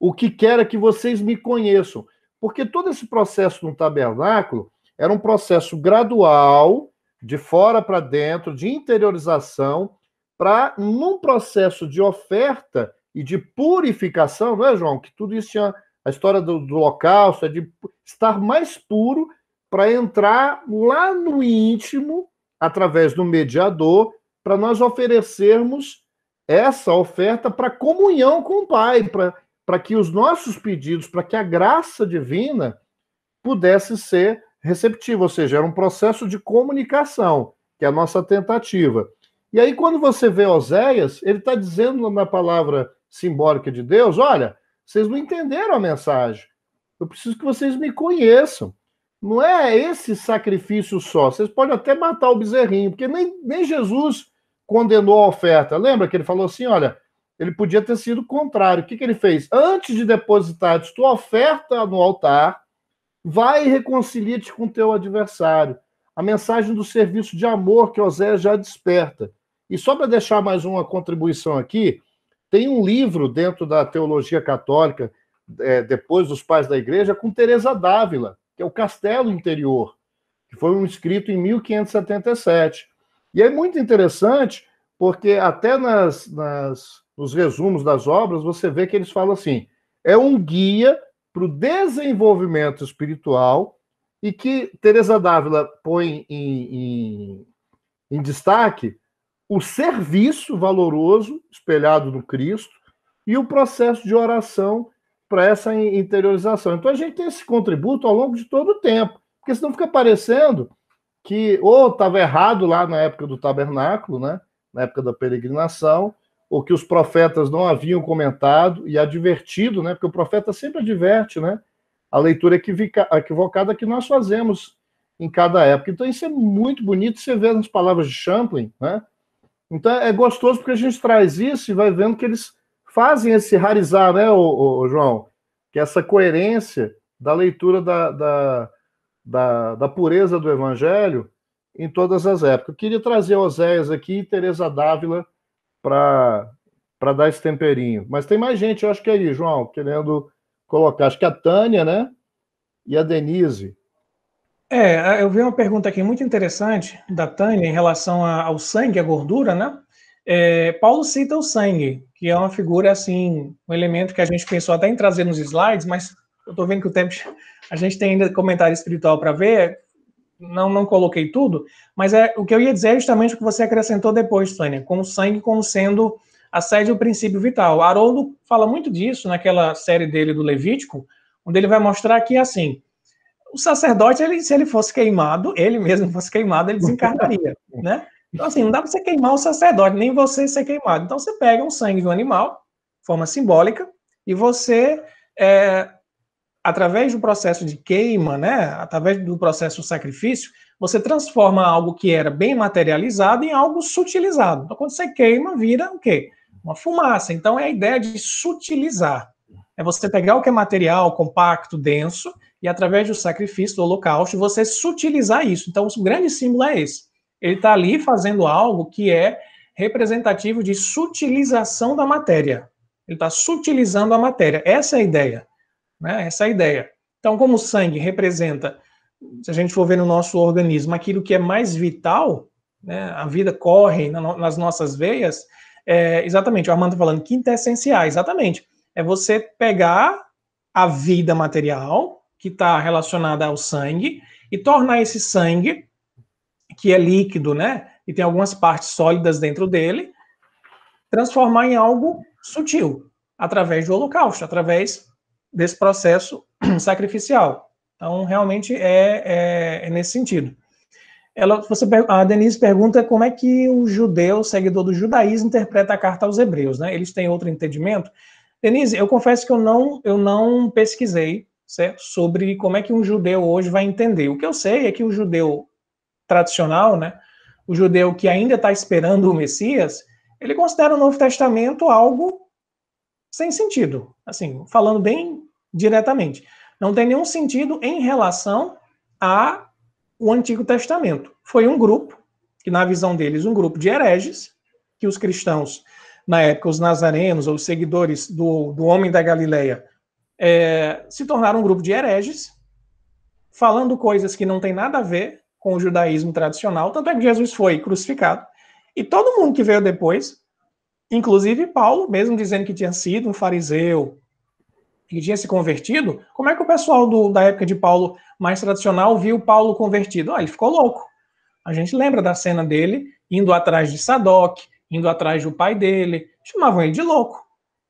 o que quer é que vocês me conheçam. Porque todo esse processo no tabernáculo era um processo gradual, de fora para dentro, de interiorização, para, num processo de oferta e de purificação, não é, João? Que tudo isso tinha a história do, do holocausto, é de estar mais puro para entrar lá no íntimo, através do mediador, para nós oferecermos essa oferta para comunhão com o Pai, para para que os nossos pedidos, para que a graça divina pudesse ser receptiva, ou seja, era um processo de comunicação, que é a nossa tentativa. E aí, quando você vê Oséias, ele está dizendo na palavra simbólica de Deus: olha, vocês não entenderam a mensagem. Eu preciso que vocês me conheçam. Não é esse sacrifício só. Vocês podem até matar o bezerrinho, porque nem, nem Jesus condenou a oferta. Lembra que ele falou assim: olha, ele podia ter sido o contrário. O que, que ele fez? Antes de depositar a tua oferta no altar, vai e reconcilia-te com teu adversário. A mensagem do serviço de amor que José já desperta. E só para deixar mais uma contribuição aqui, tem um livro dentro da teologia católica, é, depois dos pais da igreja, com Teresa Dávila, que é o Castelo Interior, que foi um escrito em 1577. E é muito interessante, porque até nas, nas nos resumos das obras, você vê que eles falam assim: é um guia para o desenvolvimento espiritual e que Teresa Dávila põe em, em, em destaque o serviço valoroso espelhado no Cristo e o processo de oração para essa interiorização. Então a gente tem esse contributo ao longo de todo o tempo, porque senão fica parecendo que ou estava errado lá na época do tabernáculo, né? na época da peregrinação, o que os profetas não haviam comentado e advertido, né? Porque o profeta sempre adverte, né? A leitura equivocada que nós fazemos em cada época. Então isso é muito bonito, você vê nas palavras de Champlin, né? Então é gostoso porque a gente traz isso e vai vendo que eles fazem esse rarizar, né, ô, ô, João? Que é essa coerência da leitura da, da, da, da pureza do evangelho em todas as épocas. Eu queria trazer Oséias aqui e Teresa Dávila para dar esse temperinho. Mas tem mais gente, eu acho que é aí, João, querendo colocar. Acho que a Tânia, né? E a Denise. É, eu vi uma pergunta aqui muito interessante da Tânia em relação ao sangue, a gordura, né? É, Paulo cita o sangue, que é uma figura assim, um elemento que a gente pensou até em trazer nos slides, mas eu estou vendo que o tempo a gente tem ainda comentário espiritual para ver não, não coloquei tudo, mas é o que eu ia dizer é justamente o que você acrescentou depois, Tânia, com o sangue como sendo a sede do princípio vital. Haroldo fala muito disso naquela série dele do Levítico, onde ele vai mostrar que, assim, o sacerdote, ele, se ele fosse queimado, ele mesmo fosse queimado, ele desencarnaria, né? Então, assim, não dá para você queimar o sacerdote, nem você ser queimado. Então, você pega um sangue de um animal, forma simbólica, e você é, através do processo de queima, né, através do processo de sacrifício, você transforma algo que era bem materializado em algo sutilizado. Então, quando você queima, vira o quê? Uma fumaça. Então, é a ideia de sutilizar. É você pegar o que é material, compacto, denso, e através do sacrifício, do holocausto, você sutilizar isso. Então, o grande símbolo é esse. Ele está ali fazendo algo que é representativo de sutilização da matéria. Ele está sutilizando a matéria. Essa é a ideia. Né? Essa é a ideia. Então, como o sangue representa, se a gente for ver no nosso organismo, aquilo que é mais vital, né? a vida corre nas nossas veias, é, exatamente, o Armando tá falando, é essencial, exatamente. É você pegar a vida material, que está relacionada ao sangue, e tornar esse sangue, que é líquido, né? E tem algumas partes sólidas dentro dele, transformar em algo sutil, através do holocausto, através desse processo sacrificial. Então, realmente é, é, é nesse sentido. Ela, você, a Denise pergunta como é que o judeu, seguidor do judaísmo, interpreta a carta aos hebreus, né? Eles têm outro entendimento? Denise, eu confesso que eu não, eu não pesquisei certo? sobre como é que um judeu hoje vai entender. O que eu sei é que o judeu tradicional, né? O judeu que ainda está esperando o Messias, ele considera o Novo Testamento algo sem sentido. Assim, falando bem diretamente. Não tem nenhum sentido em relação ao Antigo Testamento. Foi um grupo, que na visão deles, um grupo de hereges, que os cristãos, na época, os nazarenos, ou os seguidores do, do homem da Galileia, é, se tornaram um grupo de hereges, falando coisas que não tem nada a ver com o judaísmo tradicional. Tanto é que Jesus foi crucificado. E todo mundo que veio depois, inclusive Paulo, mesmo dizendo que tinha sido um fariseu, que tinha se convertido, como é que o pessoal do, da época de Paulo mais tradicional viu Paulo convertido? Ah, ele ficou louco. A gente lembra da cena dele indo atrás de Sadoc, indo atrás do pai dele, chamavam ele de louco.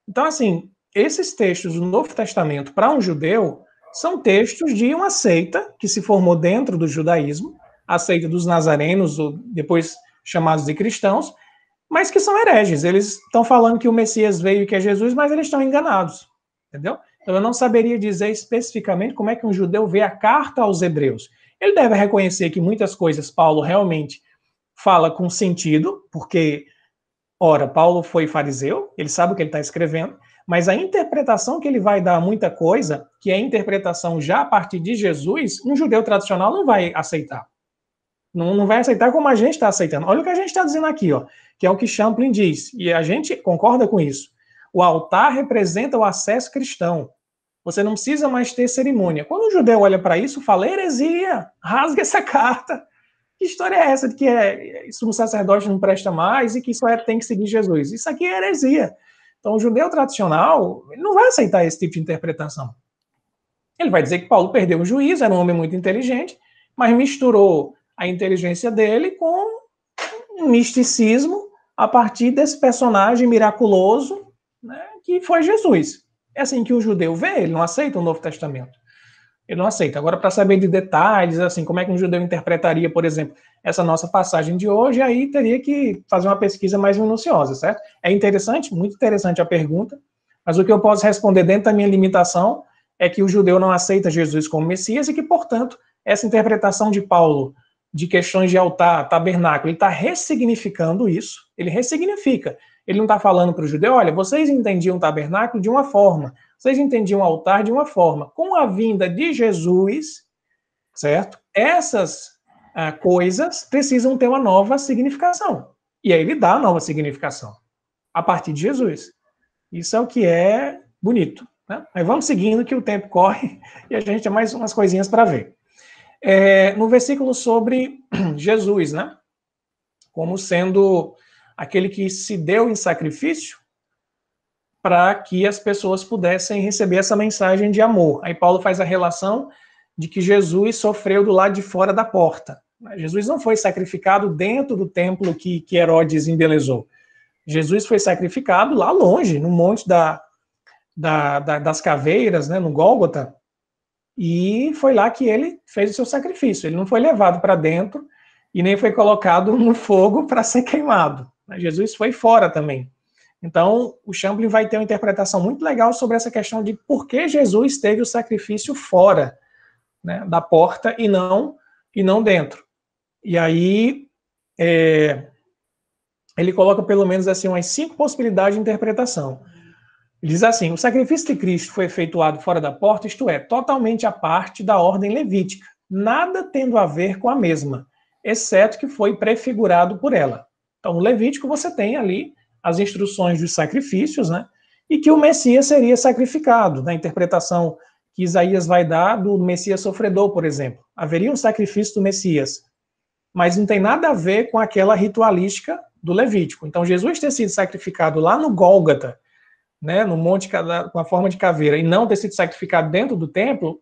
Então, assim, esses textos do Novo Testamento para um judeu são textos de uma seita que se formou dentro do judaísmo, a seita dos nazarenos, ou depois chamados de cristãos, mas que são hereges. Eles estão falando que o Messias veio e que é Jesus, mas eles estão enganados. Entendeu? Então, eu não saberia dizer especificamente como é que um judeu vê a carta aos hebreus. Ele deve reconhecer que muitas coisas Paulo realmente fala com sentido, porque, ora, Paulo foi fariseu, ele sabe o que ele está escrevendo, mas a interpretação que ele vai dar a muita coisa, que é a interpretação já a partir de Jesus, um judeu tradicional não vai aceitar. Não, não vai aceitar como a gente está aceitando. Olha o que a gente está dizendo aqui, ó, que é o que Champlin diz, e a gente concorda com isso. O altar representa o acesso cristão. Você não precisa mais ter cerimônia. Quando o judeu olha para isso, fala heresia, rasga essa carta. Que história é essa de que é, isso sacerdote não presta mais e que isso é, tem que seguir Jesus? Isso aqui é heresia. Então, o judeu tradicional ele não vai aceitar esse tipo de interpretação. Ele vai dizer que Paulo perdeu o juízo, era um homem muito inteligente, mas misturou a inteligência dele com um misticismo a partir desse personagem miraculoso né, que foi Jesus. É assim que o judeu vê, ele não aceita o Novo Testamento. Ele não aceita. Agora, para saber de detalhes, assim, como é que um judeu interpretaria, por exemplo, essa nossa passagem de hoje, aí teria que fazer uma pesquisa mais minuciosa, certo? É interessante, muito interessante a pergunta, mas o que eu posso responder dentro da minha limitação é que o judeu não aceita Jesus como Messias e que, portanto, essa interpretação de Paulo de questões de altar, tabernáculo, ele está ressignificando isso, ele ressignifica. Ele não está falando para o judeu, olha, vocês entendiam o tabernáculo de uma forma, vocês entendiam o altar de uma forma. Com a vinda de Jesus, certo? Essas ah, coisas precisam ter uma nova significação. E aí ele dá a nova significação, a partir de Jesus. Isso é o que é bonito. Né? Mas vamos seguindo que o tempo corre e a gente tem mais umas coisinhas para ver. É, no versículo sobre Jesus, né? Como sendo aquele que se deu em sacrifício para que as pessoas pudessem receber essa mensagem de amor. Aí Paulo faz a relação de que Jesus sofreu do lado de fora da porta. Jesus não foi sacrificado dentro do templo que, que Herodes embelezou. Jesus foi sacrificado lá longe, no monte da, da, da, das caveiras, né, no Gólgota, e foi lá que ele fez o seu sacrifício. Ele não foi levado para dentro e nem foi colocado no fogo para ser queimado. Mas Jesus foi fora também. Então, o Champlin vai ter uma interpretação muito legal sobre essa questão de por que Jesus teve o sacrifício fora né, da porta e não e não dentro. E aí é, ele coloca pelo menos assim umas cinco possibilidades de interpretação. Ele diz assim: o sacrifício de Cristo foi efetuado fora da porta, isto é, totalmente à parte da ordem levítica, nada tendo a ver com a mesma, exceto que foi prefigurado por ela. Então, no Levítico, você tem ali as instruções dos sacrifícios, né? E que o Messias seria sacrificado, na né, interpretação que Isaías vai dar do Messias sofredor, por exemplo. Haveria um sacrifício do Messias, mas não tem nada a ver com aquela ritualística do Levítico. Então, Jesus ter sido sacrificado lá no Gólgata, né, no monte com a forma de caveira, e não ter sido sacrificado dentro do templo,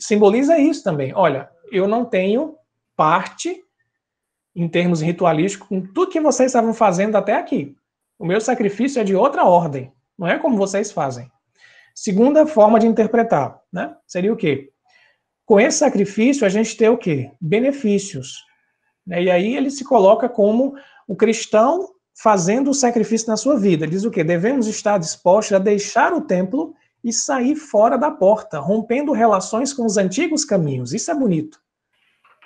simboliza isso também. Olha, eu não tenho parte em termos ritualísticos, com tudo que vocês estavam fazendo até aqui. O meu sacrifício é de outra ordem, não é como vocês fazem. Segunda forma de interpretar, né? Seria o quê? Com esse sacrifício, a gente tem o quê? Benefícios. Né? E aí ele se coloca como o cristão fazendo o sacrifício na sua vida. Diz o quê? Devemos estar dispostos a deixar o templo e sair fora da porta, rompendo relações com os antigos caminhos. Isso é bonito.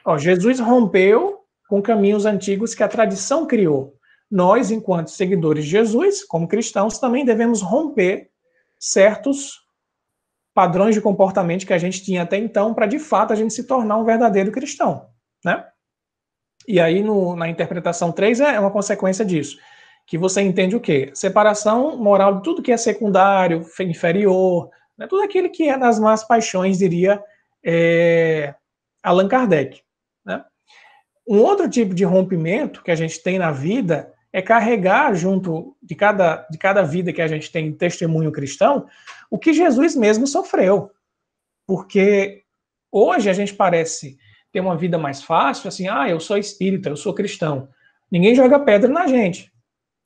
Ó, Jesus rompeu com caminhos antigos que a tradição criou. Nós, enquanto seguidores de Jesus, como cristãos, também devemos romper certos padrões de comportamento que a gente tinha até então para de fato a gente se tornar um verdadeiro cristão, né? E aí no, na interpretação 3 é uma consequência disso, que você entende o quê? Separação moral de tudo que é secundário, inferior, né? tudo aquilo que é das más paixões, diria é, Allan Kardec. Um outro tipo de rompimento que a gente tem na vida é carregar junto de cada, de cada vida que a gente tem testemunho cristão o que Jesus mesmo sofreu. Porque hoje a gente parece ter uma vida mais fácil, assim, ah, eu sou espírita, eu sou cristão. Ninguém joga pedra na gente.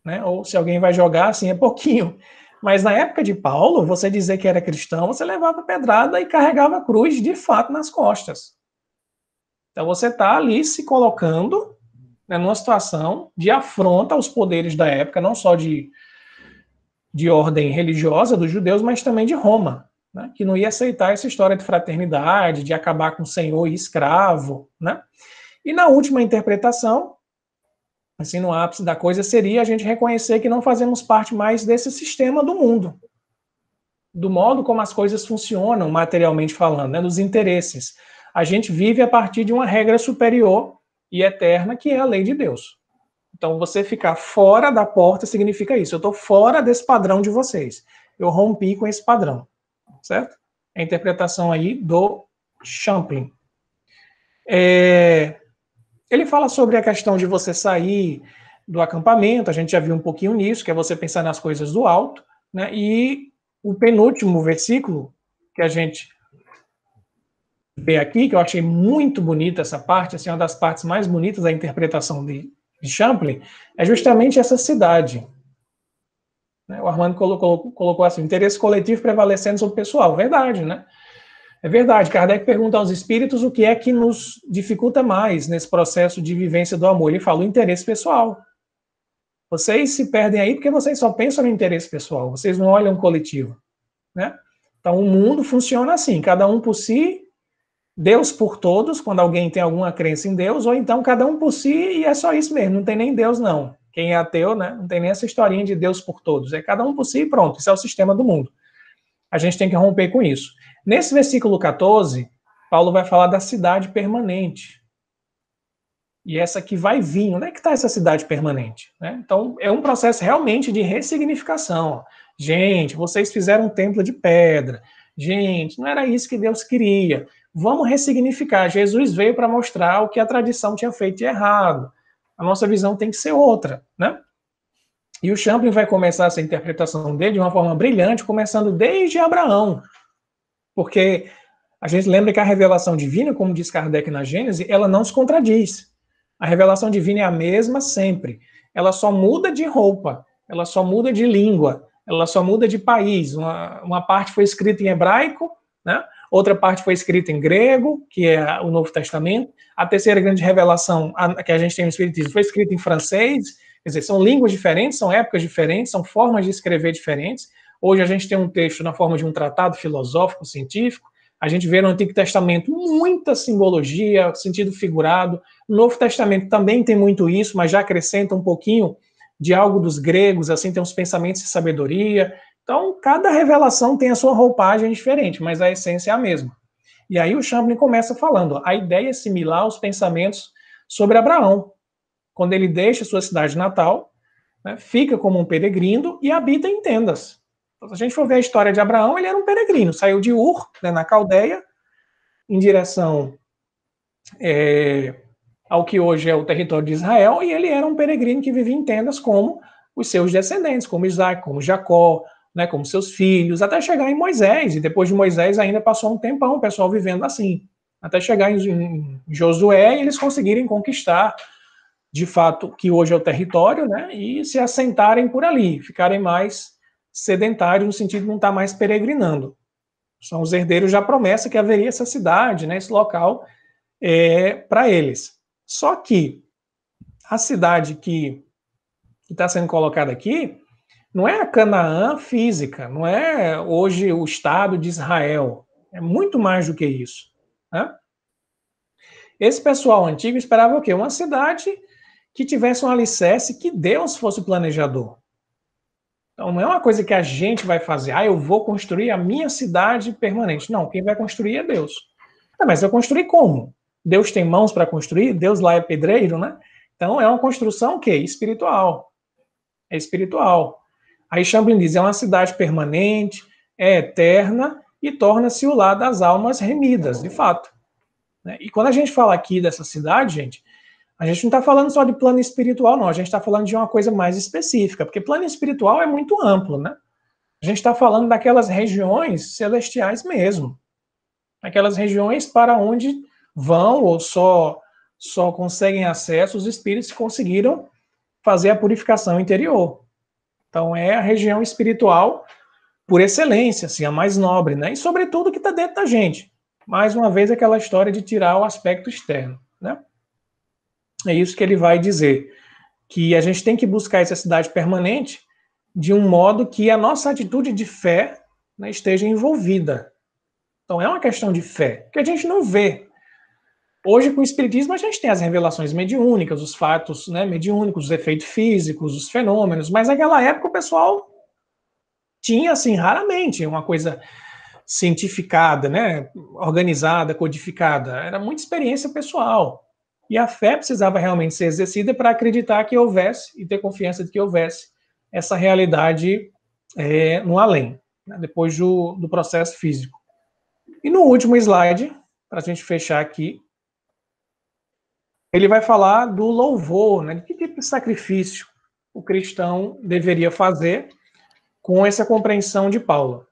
Né? Ou se alguém vai jogar, assim, é pouquinho. Mas na época de Paulo, você dizer que era cristão, você levava pedrada e carregava a cruz de fato nas costas. Então você está ali se colocando né, numa situação de afronta aos poderes da época, não só de, de ordem religiosa dos judeus, mas também de Roma, né, que não ia aceitar essa história de fraternidade, de acabar com senhor e escravo. Né? E na última interpretação, assim, no ápice da coisa, seria a gente reconhecer que não fazemos parte mais desse sistema do mundo, do modo como as coisas funcionam materialmente falando, né, dos interesses a gente vive a partir de uma regra superior e eterna, que é a lei de Deus. Então, você ficar fora da porta significa isso. Eu estou fora desse padrão de vocês. Eu rompi com esse padrão, certo? É a interpretação aí do Champlin. É... Ele fala sobre a questão de você sair do acampamento, a gente já viu um pouquinho nisso, que é você pensar nas coisas do alto, né? E o penúltimo versículo que a gente ver aqui, que eu achei muito bonita essa parte, assim, uma das partes mais bonitas da interpretação de, de Champlin, é justamente essa cidade. Né? O Armando colocou, colocou assim, interesse coletivo prevalecendo sobre o pessoal. Verdade, né? É verdade. Kardec pergunta aos espíritos o que é que nos dificulta mais nesse processo de vivência do amor. Ele fala o interesse pessoal. Vocês se perdem aí porque vocês só pensam no interesse pessoal, vocês não olham coletivo, né? Então o mundo funciona assim, cada um por si Deus por todos, quando alguém tem alguma crença em Deus, ou então cada um por si e é só isso mesmo, não tem nem Deus não. Quem é ateu, né, não tem nem essa historinha de Deus por todos, é cada um por si e pronto, isso é o sistema do mundo. A gente tem que romper com isso. Nesse versículo 14, Paulo vai falar da cidade permanente. E essa que vai vir, onde é que está essa cidade permanente? Né? Então, é um processo realmente de ressignificação. Gente, vocês fizeram um templo de pedra. Gente, não era isso que Deus queria. Vamos ressignificar. Jesus veio para mostrar o que a tradição tinha feito de errado. A nossa visão tem que ser outra, né? E o Champlin vai começar essa interpretação dele de uma forma brilhante, começando desde Abraão. Porque a gente lembra que a revelação divina, como diz Kardec na Gênese, ela não se contradiz. A revelação divina é a mesma sempre. Ela só muda de roupa, ela só muda de língua, ela só muda de país. Uma, uma parte foi escrita em hebraico, né? outra parte foi escrita em grego, que é o Novo Testamento, a terceira grande revelação que a gente tem no Espiritismo foi escrita em francês, quer dizer, são línguas diferentes, são épocas diferentes, são formas de escrever diferentes. Hoje a gente tem um texto na forma de um tratado filosófico, científico, a gente vê no Antigo Testamento muita simbologia, sentido figurado. O Novo Testamento também tem muito isso, mas já acrescenta um pouquinho de algo dos gregos, assim, tem uns pensamentos de sabedoria, então, cada revelação tem a sua roupagem diferente, mas a essência é a mesma. E aí o Champlin começa falando, a ideia é similar aos pensamentos sobre Abraão, quando ele deixa sua cidade natal, né, fica como um peregrino e habita em tendas. Então, se a gente for ver a história de Abraão, ele era um peregrino, saiu de Ur, né, na Caldeia, em direção é, ao que hoje é o território de Israel, e ele era um peregrino que vivia em tendas como os seus descendentes, como Isaac, como Jacó, né, como seus filhos, até chegar em Moisés, e depois de Moisés ainda passou um tempão o pessoal vivendo assim, até chegar em, Josué e eles conseguirem conquistar, de fato, que hoje é o território, né, e se assentarem por ali, ficarem mais sedentários, no sentido de não estar tá mais peregrinando. São os herdeiros da promessa que haveria essa cidade, né, esse local, é, para eles. Só que a cidade que está sendo colocada aqui, não é a Canaã física, não é hoje o Estado de Israel. É muito mais do que isso. Né? Esse pessoal antigo esperava o quê? Uma cidade que tivesse um alicerce que Deus fosse o planejador. Então, não é uma coisa que a gente vai fazer. Ah, eu vou construir a minha cidade permanente. Não, quem vai construir é Deus. Ah, mas eu construí como? Deus tem mãos para construir? Deus lá é pedreiro, né? Então, é uma construção quê? espiritual. É espiritual. Aí Chamblin diz: é uma cidade permanente, é eterna e torna-se o lar das almas remidas, de fato. Né? E quando a gente fala aqui dessa cidade, gente, a gente não está falando só de plano espiritual, não. A gente está falando de uma coisa mais específica, porque plano espiritual é muito amplo, né? A gente está falando daquelas regiões celestiais mesmo, aquelas regiões para onde vão ou só só conseguem acesso os espíritos que conseguiram fazer a purificação interior. Então é a região espiritual por excelência, assim, a mais nobre, né? E sobretudo que está dentro da gente. Mais uma vez aquela história de tirar o aspecto externo, né? É isso que ele vai dizer, que a gente tem que buscar essa cidade permanente de um modo que a nossa atitude de fé né, esteja envolvida. Então é uma questão de fé, que a gente não vê, Hoje, com o Espiritismo, a gente tem as revelações mediúnicas, os fatos né, mediúnicos, os efeitos físicos, os fenômenos, mas naquela época o pessoal tinha, assim, raramente uma coisa cientificada, né, organizada, codificada. Era muita experiência pessoal. E a fé precisava realmente ser exercida para acreditar que houvesse e ter confiança de que houvesse essa realidade é, no além, né, depois do, do processo físico. E no último slide, para a gente fechar aqui, ele vai falar do louvor, né? De que tipo de sacrifício o cristão deveria fazer com essa compreensão de Paulo.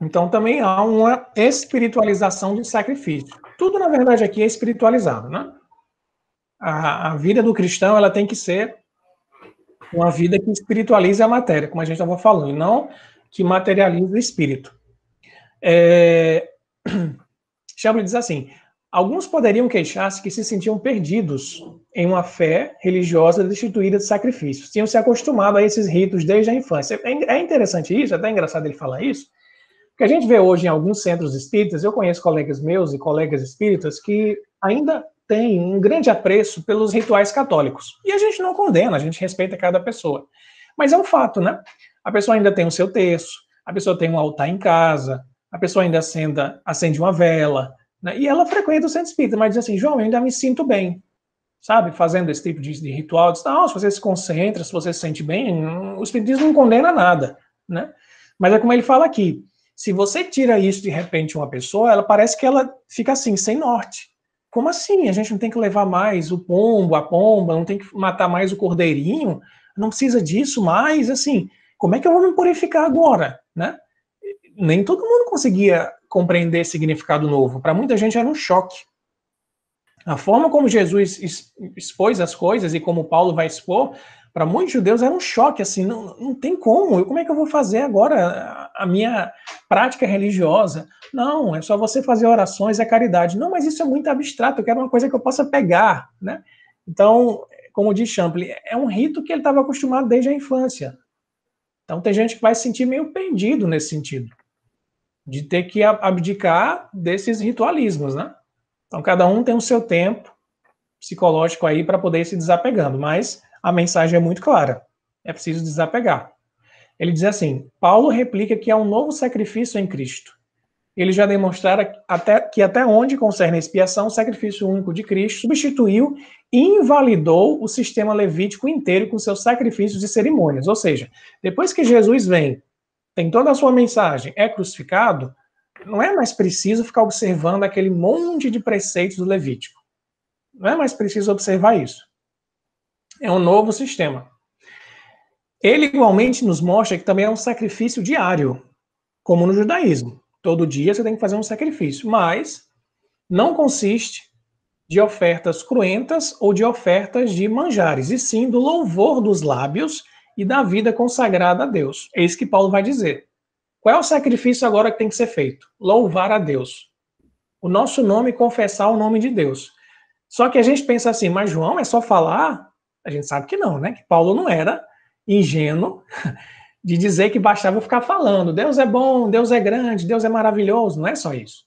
Então também há uma espiritualização do sacrifício. Tudo na verdade aqui é espiritualizado, né? A, a vida do cristão ela tem que ser uma vida que espiritualize a matéria, como a gente estava falando, e não que materialize o espírito. É... Chable diz assim: Alguns poderiam queixar-se que se sentiam perdidos em uma fé religiosa destituída de sacrifícios. Tinham se acostumado a esses ritos desde a infância. É, é interessante isso, é até engraçado ele falar isso, porque a gente vê hoje em alguns centros espíritas, eu conheço colegas meus e colegas espíritas que ainda têm um grande apreço pelos rituais católicos. E a gente não condena, a gente respeita cada pessoa. Mas é um fato, né? A pessoa ainda tem o seu terço, a pessoa tem um altar em casa, a pessoa ainda acenda, acende uma vela, né? E ela frequenta o centro espírita, mas diz assim, João, eu ainda me sinto bem, sabe? Fazendo esse tipo de, de ritual. Diz, não, ah, se você se concentra, se você se sente bem, hum, o espiritismo não condena nada, né? Mas é como ele fala aqui, se você tira isso de repente uma pessoa, ela parece que ela fica assim, sem norte. Como assim? A gente não tem que levar mais o pombo, a pomba, não tem que matar mais o cordeirinho, não precisa disso mais, assim, como é que eu vou me purificar agora, né? Nem todo mundo conseguia compreender significado novo. Para muita gente era um choque. A forma como Jesus expôs as coisas e como Paulo vai expor, para muitos judeus era um choque, assim, não, não tem como, como é que eu vou fazer agora a minha prática religiosa? Não, é só você fazer orações, é caridade. Não, mas isso é muito abstrato, eu quero uma coisa que eu possa pegar, né? Então, como diz Champlin, é, é um rito que ele estava acostumado desde a infância. Então, tem gente que vai se sentir meio perdido nesse sentido de ter que abdicar desses ritualismos, né? Então cada um tem o seu tempo psicológico aí para poder ir se desapegando, mas a mensagem é muito clara. É preciso desapegar. Ele diz assim: Paulo replica que há um novo sacrifício em Cristo. Ele já demonstrara até, que até onde concerne a expiação, o sacrifício único de Cristo substituiu e invalidou o sistema levítico inteiro com seus sacrifícios e cerimônias. Ou seja, depois que Jesus vem tem toda a sua mensagem, é crucificado, não é mais preciso ficar observando aquele monte de preceitos do Levítico. Não é mais preciso observar isso. É um novo sistema. Ele igualmente nos mostra que também é um sacrifício diário, como no judaísmo. Todo dia você tem que fazer um sacrifício, mas não consiste de ofertas cruentas ou de ofertas de manjares, e sim do louvor dos lábios e da vida consagrada a Deus. É isso que Paulo vai dizer. Qual é o sacrifício agora que tem que ser feito? Louvar a Deus. O nosso nome é confessar o nome de Deus. Só que a gente pensa assim, mas João é só falar? A gente sabe que não, né? Que Paulo não era ingênuo de dizer que bastava ficar falando, Deus é bom, Deus é grande, Deus é maravilhoso, não é só isso.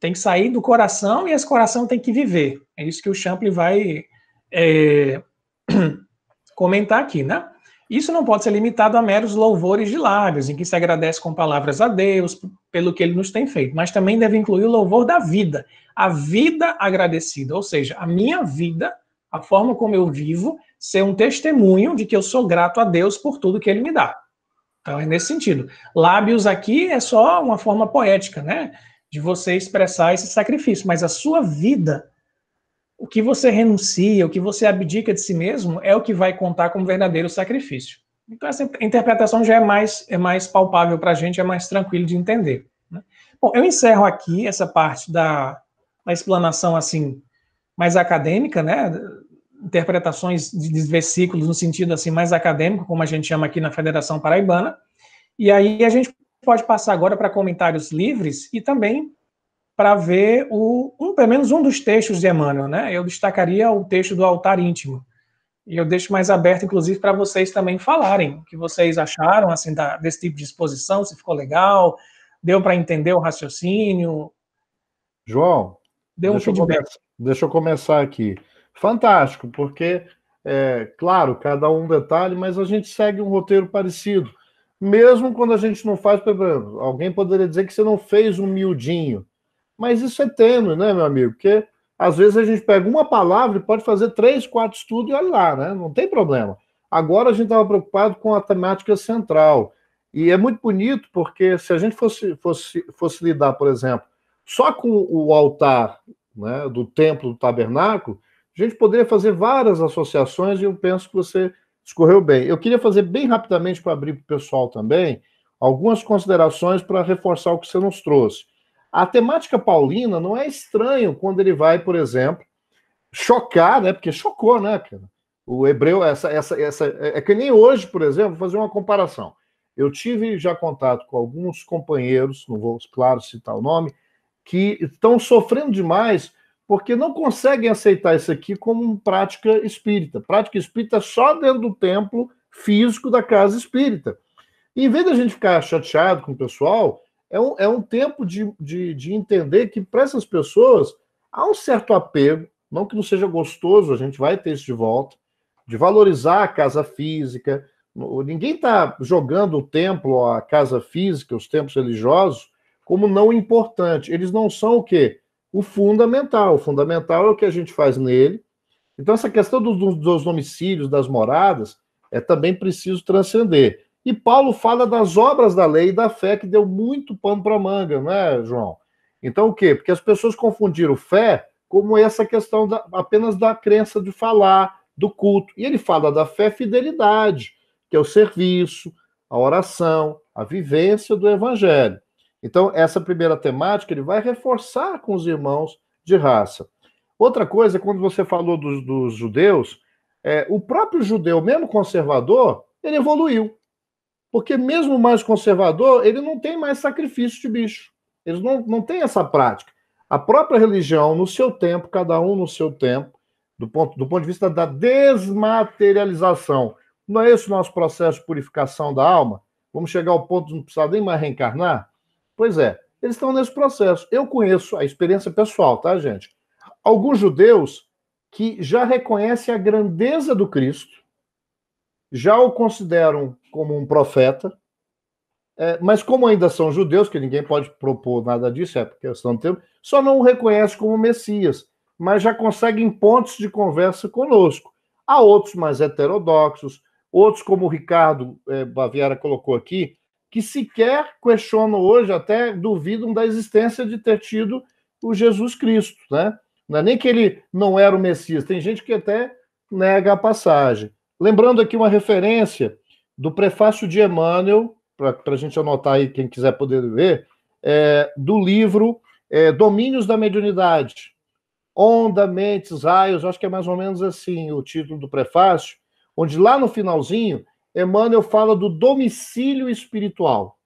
Tem que sair do coração e esse coração tem que viver. É isso que o Champlin vai é, comentar aqui, né? Isso não pode ser limitado a meros louvores de lábios, em que se agradece com palavras a Deus pelo que ele nos tem feito, mas também deve incluir o louvor da vida, a vida agradecida, ou seja, a minha vida, a forma como eu vivo, ser um testemunho de que eu sou grato a Deus por tudo que ele me dá. Então é nesse sentido. Lábios aqui é só uma forma poética, né? De você expressar esse sacrifício, mas a sua vida o que você renuncia, o que você abdica de si mesmo, é o que vai contar como verdadeiro sacrifício. Então, essa interpretação já é mais, é mais palpável para a gente, é mais tranquilo de entender. Né? Bom, eu encerro aqui essa parte da, da explanação assim mais acadêmica, né? interpretações de versículos no sentido assim mais acadêmico, como a gente chama aqui na Federação Paraibana. E aí a gente pode passar agora para comentários livres e também para ver o, um, pelo menos um dos textos de Emmanuel. Né? Eu destacaria o texto do altar íntimo. E eu deixo mais aberto, inclusive, para vocês também falarem o que vocês acharam assim da, desse tipo de exposição, se ficou legal, deu para entender o raciocínio. João, deu deixa, um Eu começar, deixa eu começar aqui. Fantástico, porque é, claro, cada um detalhe, mas a gente segue um roteiro parecido. Mesmo quando a gente não faz, por exemplo, alguém poderia dizer que você não fez um miudinho. Mas isso é tênue, né, meu amigo? Porque às vezes a gente pega uma palavra e pode fazer três, quatro estudos e olha lá, né? Não tem problema. Agora a gente estava preocupado com a temática central. E é muito bonito porque se a gente fosse, fosse, fosse lidar, por exemplo, só com o altar né, do templo, do tabernáculo, a gente poderia fazer várias associações e eu penso que você escorreu bem. Eu queria fazer bem rapidamente para abrir para o pessoal também algumas considerações para reforçar o que você nos trouxe. A temática paulina não é estranho quando ele vai, por exemplo, chocar, né? Porque chocou, né, cara? O hebreu, essa, essa, essa. É, é que nem hoje, por exemplo, vou fazer uma comparação. Eu tive já contato com alguns companheiros, não vou, claro, citar o nome, que estão sofrendo demais porque não conseguem aceitar isso aqui como prática espírita. Prática espírita é só dentro do templo físico da casa espírita. E em vez da gente ficar chateado com o pessoal, é um, é um tempo de, de, de entender que para essas pessoas há um certo apego, não que não seja gostoso, a gente vai ter isso de volta, de valorizar a casa física. Ninguém está jogando o templo, a casa física, os templos religiosos, como não importante. Eles não são o quê? O fundamental. O fundamental é o que a gente faz nele. Então, essa questão dos, dos domicílios, das moradas, é também preciso transcender. E Paulo fala das obras da lei e da fé, que deu muito pano para manga, né, João? Então o quê? Porque as pessoas confundiram fé como essa questão da, apenas da crença de falar, do culto. E ele fala da fé fidelidade, que é o serviço, a oração, a vivência do evangelho. Então, essa primeira temática ele vai reforçar com os irmãos de raça. Outra coisa, quando você falou dos, dos judeus, é, o próprio judeu, mesmo conservador, ele evoluiu. Porque mesmo o mais conservador, ele não tem mais sacrifício de bicho. Eles não, não têm essa prática. A própria religião, no seu tempo, cada um no seu tempo, do ponto, do ponto de vista da desmaterialização. Não é esse o nosso processo de purificação da alma? Vamos chegar ao ponto de não precisar nem mais reencarnar? Pois é, eles estão nesse processo. Eu conheço a experiência pessoal, tá, gente? Alguns judeus que já reconhecem a grandeza do Cristo, já o consideram como um profeta, é, mas como ainda são judeus, que ninguém pode propor nada disso, é porque questão do tempo, só não o reconhece como Messias, mas já conseguem pontos de conversa conosco. Há outros mais heterodoxos, outros como o Ricardo é, Baviera colocou aqui, que sequer questionam hoje, até duvidam da existência de ter tido o Jesus Cristo, né? Não é nem que ele não era o Messias, tem gente que até nega a passagem. Lembrando aqui uma referência do prefácio de Emmanuel, para a gente anotar aí, quem quiser poder ver, é, do livro é, Domínios da Mediunidade. Onda, Mentes, Raios, acho que é mais ou menos assim o título do prefácio, onde lá no finalzinho, Emmanuel fala do domicílio espiritual.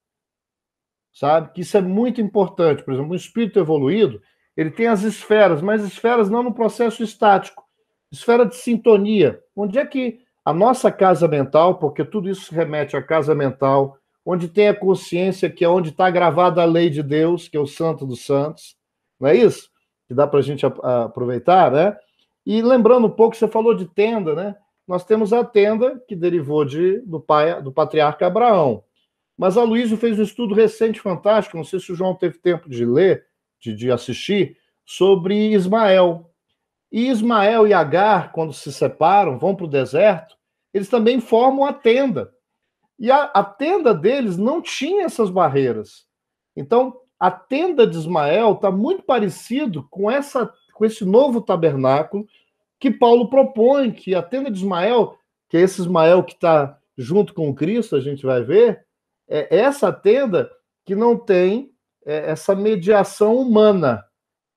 Sabe? Que isso é muito importante. Por exemplo, um espírito evoluído, ele tem as esferas, mas esferas não no processo estático. Esfera de sintonia. Onde é que a nossa casa mental, porque tudo isso remete à casa mental, onde tem a consciência que é onde está gravada a lei de Deus, que é o Santo dos Santos, não é isso? Que dá para a gente aproveitar, né? E lembrando um pouco, você falou de tenda, né? Nós temos a tenda que derivou de, do, pai, do patriarca Abraão. Mas a Luísa fez um estudo recente fantástico, não sei se o João teve tempo de ler, de, de assistir, sobre Ismael, e Ismael e Agar, quando se separam, vão para o deserto, eles também formam a tenda. E a, a tenda deles não tinha essas barreiras. Então, a tenda de Ismael está muito parecido com, essa, com esse novo tabernáculo que Paulo propõe, que a tenda de Ismael, que é esse Ismael que está junto com Cristo, a gente vai ver, é essa tenda que não tem é, essa mediação humana.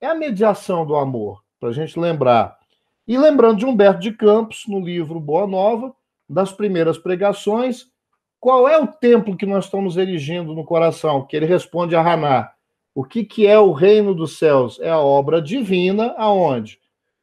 É a mediação do amor para a gente lembrar. E lembrando de Humberto de Campos, no livro Boa Nova, das primeiras pregações, qual é o templo que nós estamos erigindo no coração? Que ele responde a Haná. O que, que é o reino dos céus? É a obra divina, aonde?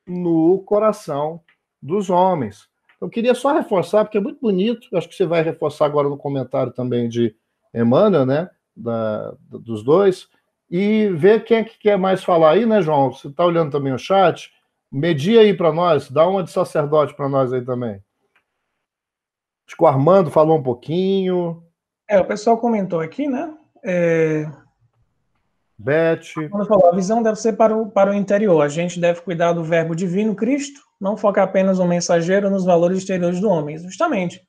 No coração dos homens. Eu queria só reforçar, porque é muito bonito, acho que você vai reforçar agora no comentário também de Emmanuel, né? Da, dos dois, e ver quem é que quer mais falar aí, né, João? Você está olhando também o chat? Media aí para nós, dá uma de sacerdote para nós aí também. Acho que o Armando falou um pouquinho. É, o pessoal comentou aqui, né? É... Beth. Quando falou, a visão deve ser para o, para o interior. A gente deve cuidar do verbo divino Cristo, não focar apenas no mensageiro nos valores exteriores do homem. Justamente.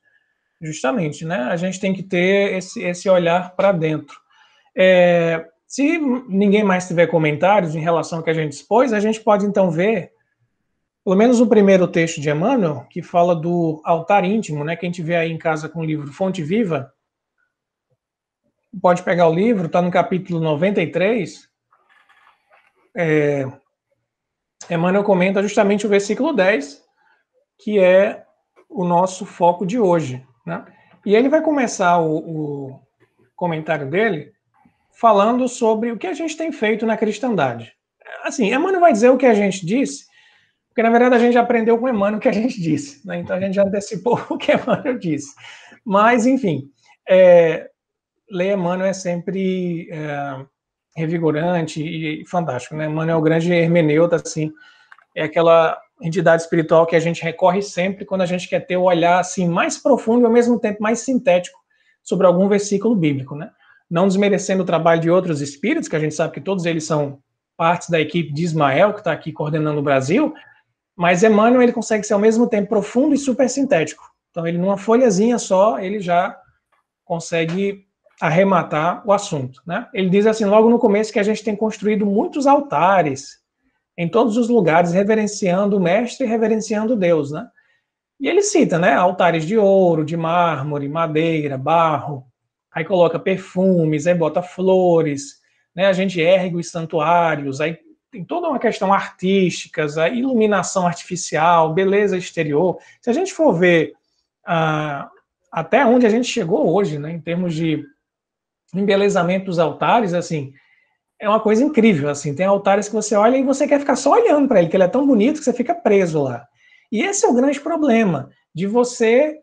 Justamente, né? A gente tem que ter esse, esse olhar para dentro. É, se ninguém mais tiver comentários em relação ao que a gente expôs, a gente pode então ver, pelo menos o primeiro texto de Emmanuel, que fala do altar íntimo, né? Quem tiver aí em casa com o livro Fonte Viva, pode pegar o livro, está no capítulo 93. É, Emmanuel comenta justamente o versículo 10, que é o nosso foco de hoje. Né? E ele vai começar o, o comentário dele falando sobre o que a gente tem feito na cristandade. Assim, Emmanuel vai dizer o que a gente disse, porque na verdade a gente aprendeu com Emmanuel o que a gente disse, né? então a gente antecipou o que Emmanuel disse. Mas, enfim, é, ler Emmanuel é sempre é, revigorante e fantástico. Né? Emmanuel é o grande hermeneuta, assim, é aquela entidade espiritual que a gente recorre sempre quando a gente quer ter o olhar assim mais profundo e ao mesmo tempo mais sintético sobre algum versículo bíblico, né? não desmerecendo o trabalho de outros espíritos, que a gente sabe que todos eles são partes da equipe de Ismael, que está aqui coordenando o Brasil, mas Emmanuel ele consegue ser ao mesmo tempo profundo e super sintético. Então, ele numa folhazinha só, ele já consegue arrematar o assunto. Né? Ele diz assim, logo no começo, que a gente tem construído muitos altares em todos os lugares, reverenciando o mestre e reverenciando Deus. Né? E ele cita né, altares de ouro, de mármore, madeira, barro, aí coloca perfumes, aí bota flores, né? A gente ergue os santuários, aí tem toda uma questão artística, a iluminação artificial, beleza exterior. Se a gente for ver ah, até onde a gente chegou hoje, né, em termos de embelezamento dos altares, assim, é uma coisa incrível, assim, tem altares que você olha e você quer ficar só olhando para ele, que ele é tão bonito que você fica preso lá. E esse é o grande problema de você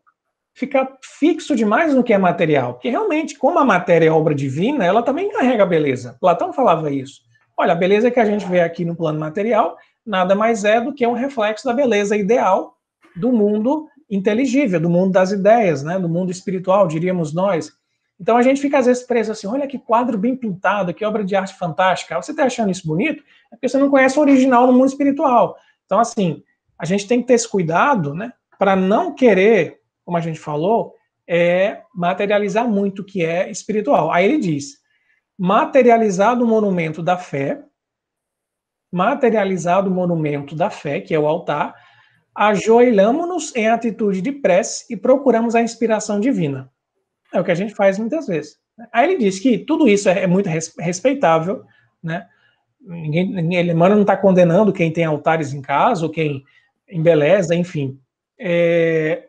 ficar fixo demais no que é material. Porque realmente, como a matéria é obra divina, ela também carrega beleza. Platão falava isso. Olha, a beleza que a gente vê aqui no plano material nada mais é do que um reflexo da beleza ideal do mundo inteligível, do mundo das ideias, né? do mundo espiritual, diríamos nós. Então a gente fica às vezes preso assim, olha que quadro bem pintado, que obra de arte fantástica. Você está achando isso bonito? É porque você não conhece o original no mundo espiritual. Então assim, a gente tem que ter esse cuidado, né, para não querer como a gente falou, é materializar muito o que é espiritual. Aí ele diz: materializado o monumento da fé, materializado o monumento da fé, que é o altar, ajoelhamos-nos em atitude de prece e procuramos a inspiração divina. É o que a gente faz muitas vezes. Aí ele diz que tudo isso é, é muito respeitável, né? Ninguém, ele mano não está condenando quem tem altares em casa ou quem embeleza, enfim. É,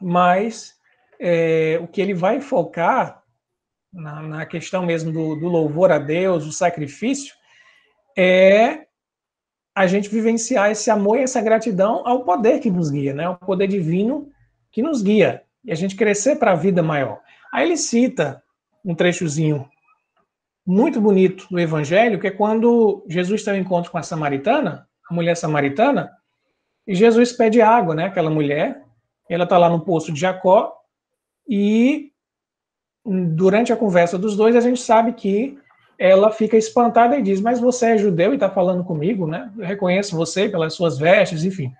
mas é, o que ele vai focar na, na questão mesmo do, do, louvor a Deus, o sacrifício, é a gente vivenciar esse amor e essa gratidão ao poder que nos guia, né? O poder divino que nos guia e a gente crescer para a vida maior. Aí ele cita um trechozinho muito bonito do Evangelho, que é quando Jesus tem um encontro com a samaritana, a mulher samaritana, e Jesus pede água, né? Aquela mulher ela está lá no poço de Jacó e durante a conversa dos dois a gente sabe que ela fica espantada e diz: Mas você é judeu e está falando comigo, né? Eu reconheço você pelas suas vestes, enfim.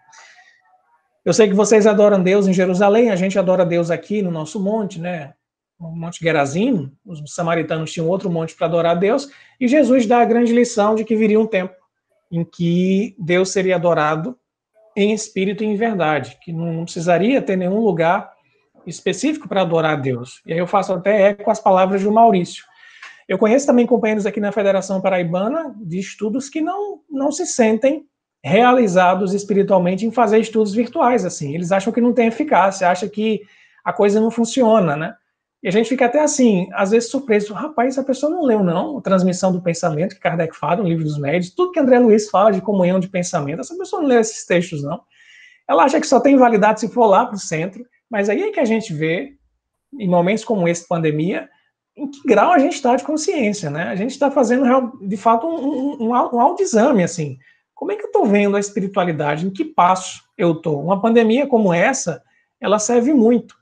Eu sei que vocês adoram Deus em Jerusalém, a gente adora Deus aqui no nosso monte, né? O Monte Gerazim, os samaritanos tinham outro monte para adorar a Deus, e Jesus dá a grande lição de que viria um tempo em que Deus seria adorado em espírito e em verdade, que não, precisaria ter nenhum lugar específico para adorar a Deus. E aí eu faço até eco as palavras do Maurício. Eu conheço também companheiros aqui na Federação Paraibana de estudos que não, não se sentem realizados espiritualmente em fazer estudos virtuais, assim. Eles acham que não tem eficácia, acham que a coisa não funciona, né? E a gente fica até assim, às vezes surpreso, rapaz, essa pessoa não leu, não, Transmissão do Pensamento, que Kardec fala, no Livro dos Médios, tudo que André Luiz fala de comunhão de pensamento, essa pessoa não leu esses textos, não. Ela acha que só tem validade se for lá para o centro, mas aí é que a gente vê, em momentos como esse, pandemia, em que grau a gente está de consciência, né? A gente está fazendo, de fato, um, um, um autoexame, assim. Como é que eu estou vendo a espiritualidade? Em que passo eu estou? Uma pandemia como essa, ela serve muito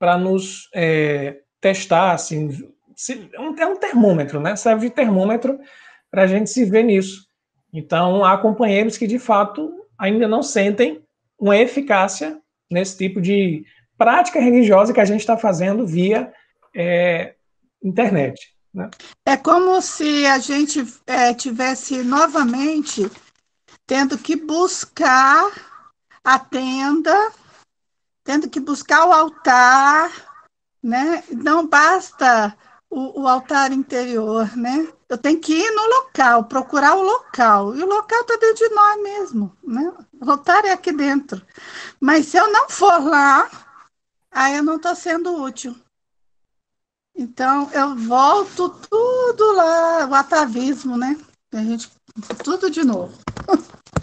para nos é, testar, assim, se, é, um, é um termômetro, né? Serve de termômetro para a gente se ver nisso. Então, há companheiros que, de fato, ainda não sentem uma eficácia nesse tipo de prática religiosa que a gente está fazendo via é, internet. Né? É como se a gente é, tivesse novamente tendo que buscar a tenda tendo que buscar o altar, né? Não basta o, o, altar interior, né? Eu tenho que ir no local, procurar o local. E o local está dentro de nós mesmo, né? O altar é aqui dentro. Mas se eu não for lá, aí eu não estou sendo útil. Então, eu volto tudo lá, o atavismo, né? A gente, tudo de novo.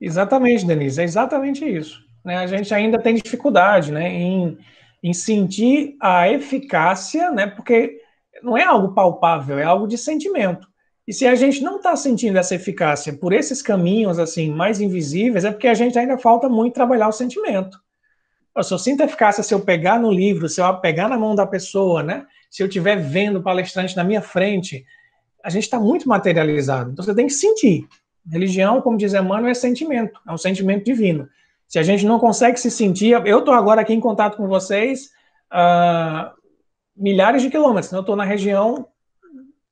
Exatamente, Denise, é exatamente isso né, a gente ainda tem dificuldade né, em, em sentir a eficácia, né, porque não é algo palpável, é algo de sentimento. E se a gente não está sentindo essa eficácia por esses caminhos assim mais invisíveis, é porque a gente ainda falta muito trabalhar o sentimento. Se eu sinto eficácia se eu pegar no livro, se eu pegar na mão da pessoa, né? se eu estiver vendo o palestrante na minha frente, a gente está muito materializado. Então você tem que sentir. Religião, como diz Emmanuel, é sentimento, é um sentimento divino. Se a gente não consegue se sentir. Eu estou agora aqui em contato com vocês, uh, milhares de quilômetros. Né? Eu estou na região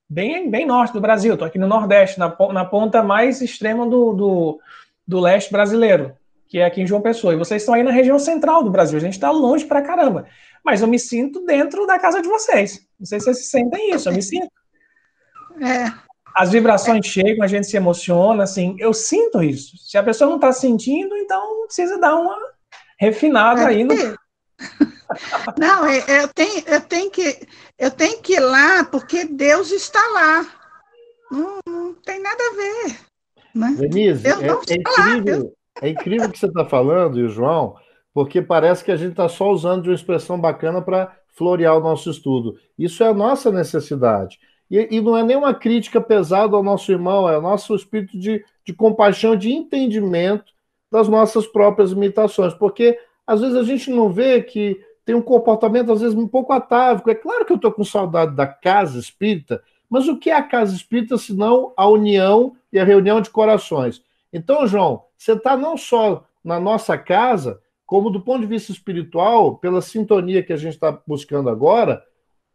bem, bem norte do Brasil, estou aqui no Nordeste, na, na ponta mais extrema do, do, do leste brasileiro, que é aqui em João Pessoa. E vocês estão aí na região central do Brasil. A gente está longe para caramba. Mas eu me sinto dentro da casa de vocês. Não sei se vocês se sentem isso, eu me sinto. É as vibrações chegam, a gente se emociona, assim, eu sinto isso. Se a pessoa não está sentindo, então precisa dar uma refinada é. aí no... Não, é, é, eu tenho, eu, tenho que, eu tenho que ir lá porque Deus está lá. Não, não tem nada a ver. Né? Denise, é, é, incrível, é incrível o que você está falando, e o João, porque parece que a gente está só usando de uma expressão bacana para florear o nosso estudo. Isso é a nossa necessidade. E, e, não é nenhuma crítica pesada ao nosso irmão, é o nosso espírito de, de compaixão, de entendimento das nossas próprias limitações, porque às vezes a gente não vê que tem um comportamento, às vezes, um pouco atávico. É claro que eu estou com saudade da casa espírita, mas o que é a casa espírita senão a união e a reunião de corações? Então, João, você está não só na nossa casa, como do ponto de vista espiritual, pela sintonia que a gente está buscando agora,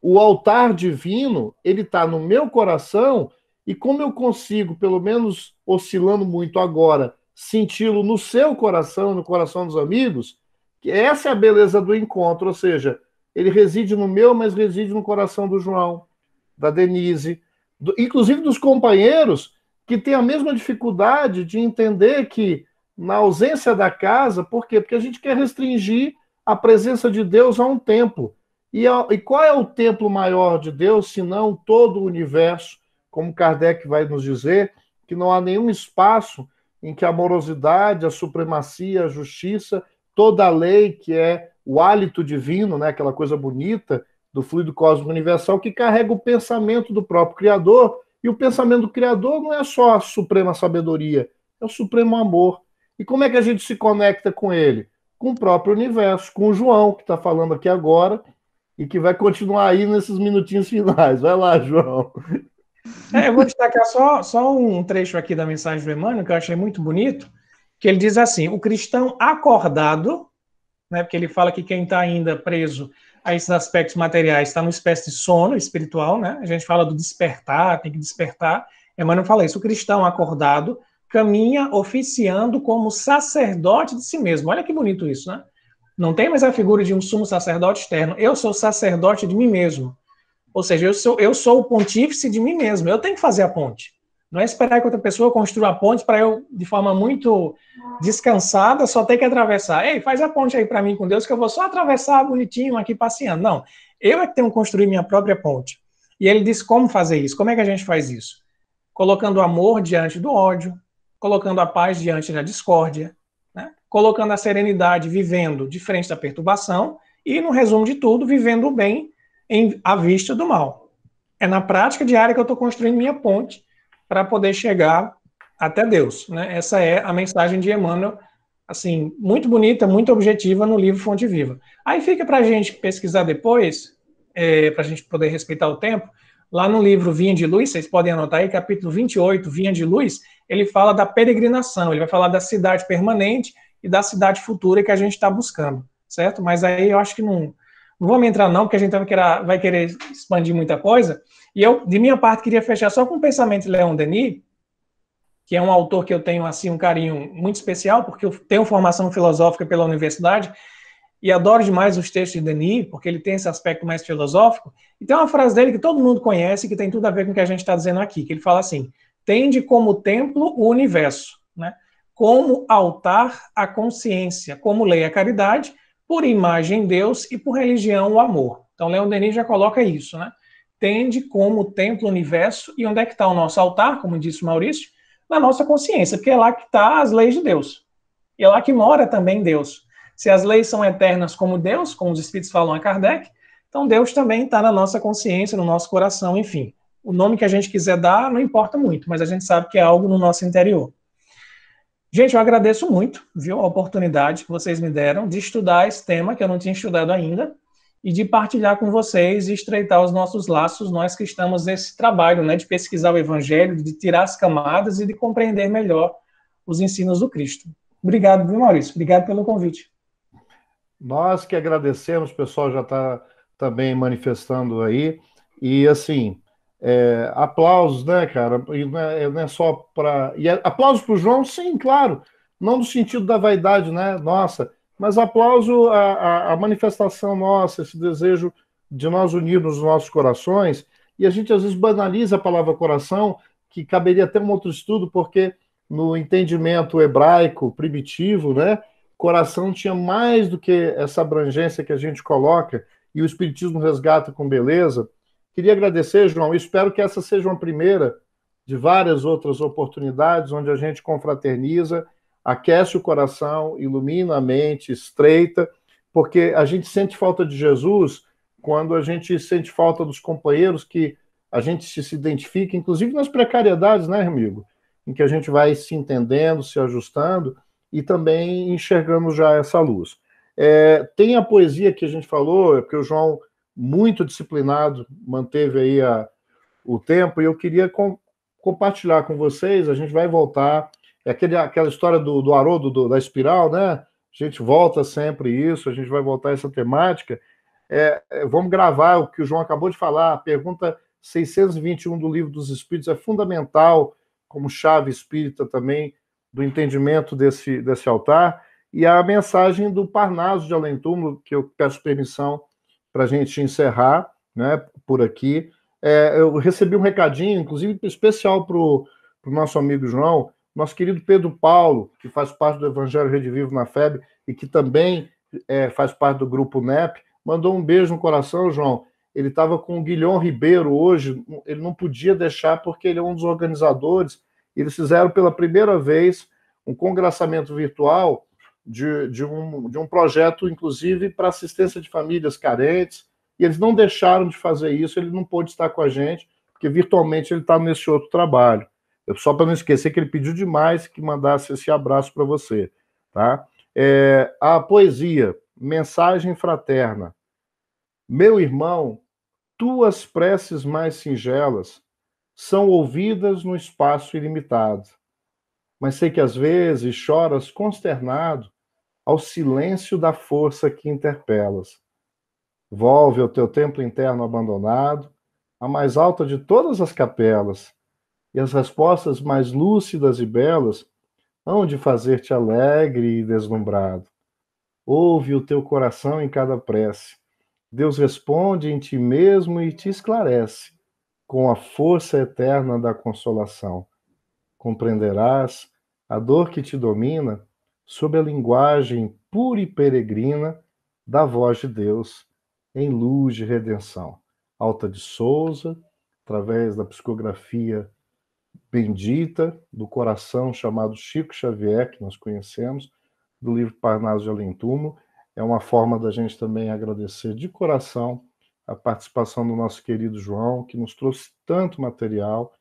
o altar divino, ele está no meu coração, e como eu consigo, pelo menos oscilando muito agora, senti-lo no seu coração, no coração dos amigos, essa é a beleza do encontro, ou seja, ele reside no meu, mas reside no coração do João, da Denise, do, inclusive dos companheiros que têm a mesma dificuldade de entender que na ausência da casa, por quê? Porque a gente quer restringir a presença de Deus a um tempo. E, e qual é o templo maior de Deus, se não todo o universo, como Kardec vai nos dizer, que não há nenhum espaço em que a amorosidade, a supremacia, a justiça, toda a lei que é o hálito divino, né, aquela coisa bonita do fluido cósmico universal que carrega o pensamento do próprio criador, e o pensamento do criador não é só a suprema sabedoria, é o supremo amor. E como é que a gente se conecta com ele? Com o próprio universo, com o João, que está falando aqui agora, e que vai continuar aí nesses minutinhos finais. Vai lá, João. É, eu vou destacar só, só um trecho aqui da mensagem do Emmanuel, que eu achei muito bonito, que ele diz assim: o cristão acordado, né, porque ele fala que quem está ainda preso a esses aspectos materiais está numa espécie de sono espiritual, né? a gente fala do despertar, tem que despertar. Emmanuel fala isso: o cristão acordado caminha oficiando como sacerdote de si mesmo. Olha que bonito isso, né? Não tem mais a figura de um sumo sacerdote externo. Eu sou sacerdote de mim mesmo. Ou seja, eu sou, eu sou o pontífice de mim mesmo. Eu tenho que fazer a ponte. Não é esperar que outra pessoa construa a ponte para eu, de forma muito descansada, só ter que atravessar. Ei, faz a ponte aí para mim com Deus, que eu vou só atravessar bonitinho aqui passeando. Não. Eu é que tenho que construir minha própria ponte. E ele diz como fazer isso. Como é que a gente faz isso? Colocando o amor diante do ódio, colocando a paz diante da discórdia, colocando a serenidade, vivendo de frente da perturbação, e, no resumo de tudo, vivendo o bem em, à vista do mal. É na prática diária que eu estou construindo minha ponte para poder chegar até Deus. Né? Essa é a mensagem de Emmanuel, assim, muito bonita, muito objetiva no livro Fonte Viva. Aí fica para a gente pesquisar depois, é, para a gente poder respeitar o tempo, lá no livro Vinha de Luz, vocês podem anotar aí, capítulo 28, Vinha de Luz, ele fala da peregrinação, ele vai falar da cidade permanente, e da cidade futura que a gente está buscando, certo? Mas aí eu acho que não, não vamos entrar não, porque a gente vai querer, vai querer expandir muita coisa. E eu, de minha parte, queria fechar só com o pensamento de Leon Denis, que é um autor que eu tenho assim um carinho muito especial, porque eu tenho formação filosófica pela universidade e adoro demais os textos de Denis, porque ele tem esse aspecto mais filosófico. E tem uma frase dele que todo mundo conhece, que tem tudo a ver com o que a gente está dizendo aqui, que ele fala assim: tende como templo o universo, né? como altar a consciência, como lei a caridade, por imagem Deus e por religião o amor. Então, Leon Denis já coloca isso, né? Tende como templo universo, e onde é que está o nosso altar, como disse o Maurício? Na nossa consciência, porque é lá que está as leis de Deus. E é lá que mora também Deus. Se as leis são eternas como Deus, como os Espíritos falam a Kardec, então Deus também está na nossa consciência, no nosso coração, enfim. O nome que a gente quiser dar não importa muito, mas a gente sabe que é algo no nosso interior. Gente, eu agradeço muito, viu, a oportunidade que vocês me deram de estudar esse tema que eu não tinha estudado ainda e de partilhar com vocês e estreitar os nossos laços, nós que estamos nesse trabalho, né, de pesquisar o evangelho, de tirar as camadas e de compreender melhor os ensinos do Cristo. Obrigado, viu, Maurício? Obrigado pelo convite. Nós que agradecemos, o pessoal já está também manifestando aí. E assim, é, aplausos, né, cara? E não é, não é só para. E é, aplausos para o João, sim, claro. Não no sentido da vaidade, né? Nossa, mas aplauso a, a, a manifestação nossa, esse desejo de nós unirmos os nossos corações. E a gente às vezes banaliza a palavra coração, que caberia até um outro estudo, porque no entendimento hebraico primitivo, né? Coração tinha mais do que essa abrangência que a gente coloca e o Espiritismo resgata com beleza Queria agradecer, João, espero que essa seja uma primeira de várias outras oportunidades onde a gente confraterniza, aquece o coração, ilumina a mente, estreita, porque a gente sente falta de Jesus quando a gente sente falta dos companheiros que a gente se identifica, inclusive nas precariedades, né, amigo? Em que a gente vai se entendendo, se ajustando e também enxergamos já essa luz. É, tem a poesia que a gente falou, é porque o João muito disciplinado, manteve aí a, o tempo, e eu queria com, compartilhar com vocês, a gente vai voltar, é aquele, aquela história do, do Haroldo, do, da espiral, né? A gente volta sempre isso, a gente vai voltar essa temática. É, é vamos gravar o que o João acabou de falar, a pergunta 621 do Livro dos Espíritos é fundamental como chave espírita também do entendimento desse, desse altar, e a mensagem do Parnaso de Além Túmulo, que eu peço permissão para a gente encerrar né, por aqui. É, eu recebi um recadinho, inclusive especial para o nosso amigo João, nosso querido Pedro Paulo, que faz parte do Evangelho Redivivo na FEB e que também é, faz parte do grupo NEP, mandou um beijo no coração, João. Ele estava com o Guilhom Ribeiro hoje, ele não podia deixar porque ele é um dos organizadores. Eles fizeram pela primeira vez um congressamento virtual de, de, um, de um projeto, inclusive, para assistência de famílias carentes, e eles não deixaram de fazer isso, ele não pôde estar com a gente, porque virtualmente ele está nesse outro trabalho. Eu, só para não esquecer que ele pediu demais que mandasse esse abraço para você. Tá? É, a poesia, mensagem fraterna. Meu irmão, tuas preces mais singelas são ouvidas no espaço ilimitado. Mas sei que às vezes choras consternado ao silêncio da força que interpelas. Volve ao teu templo interno abandonado, a mais alta de todas as capelas, e as respostas mais lúcidas e belas hão de fazer-te alegre e deslumbrado. Ouve o teu coração em cada prece. Deus responde em ti mesmo e te esclarece com a força eterna da consolação. Compreenderás a dor que te domina sob a linguagem pura e peregrina da voz de Deus em luz de redenção. Alta de Souza, através da psicografia bendita do coração chamado Chico Xavier, que nós conhecemos, do livro Parnaso de Além Túmulo. É uma forma da gente também agradecer de coração a participação do nosso querido João, que nos trouxe tanto material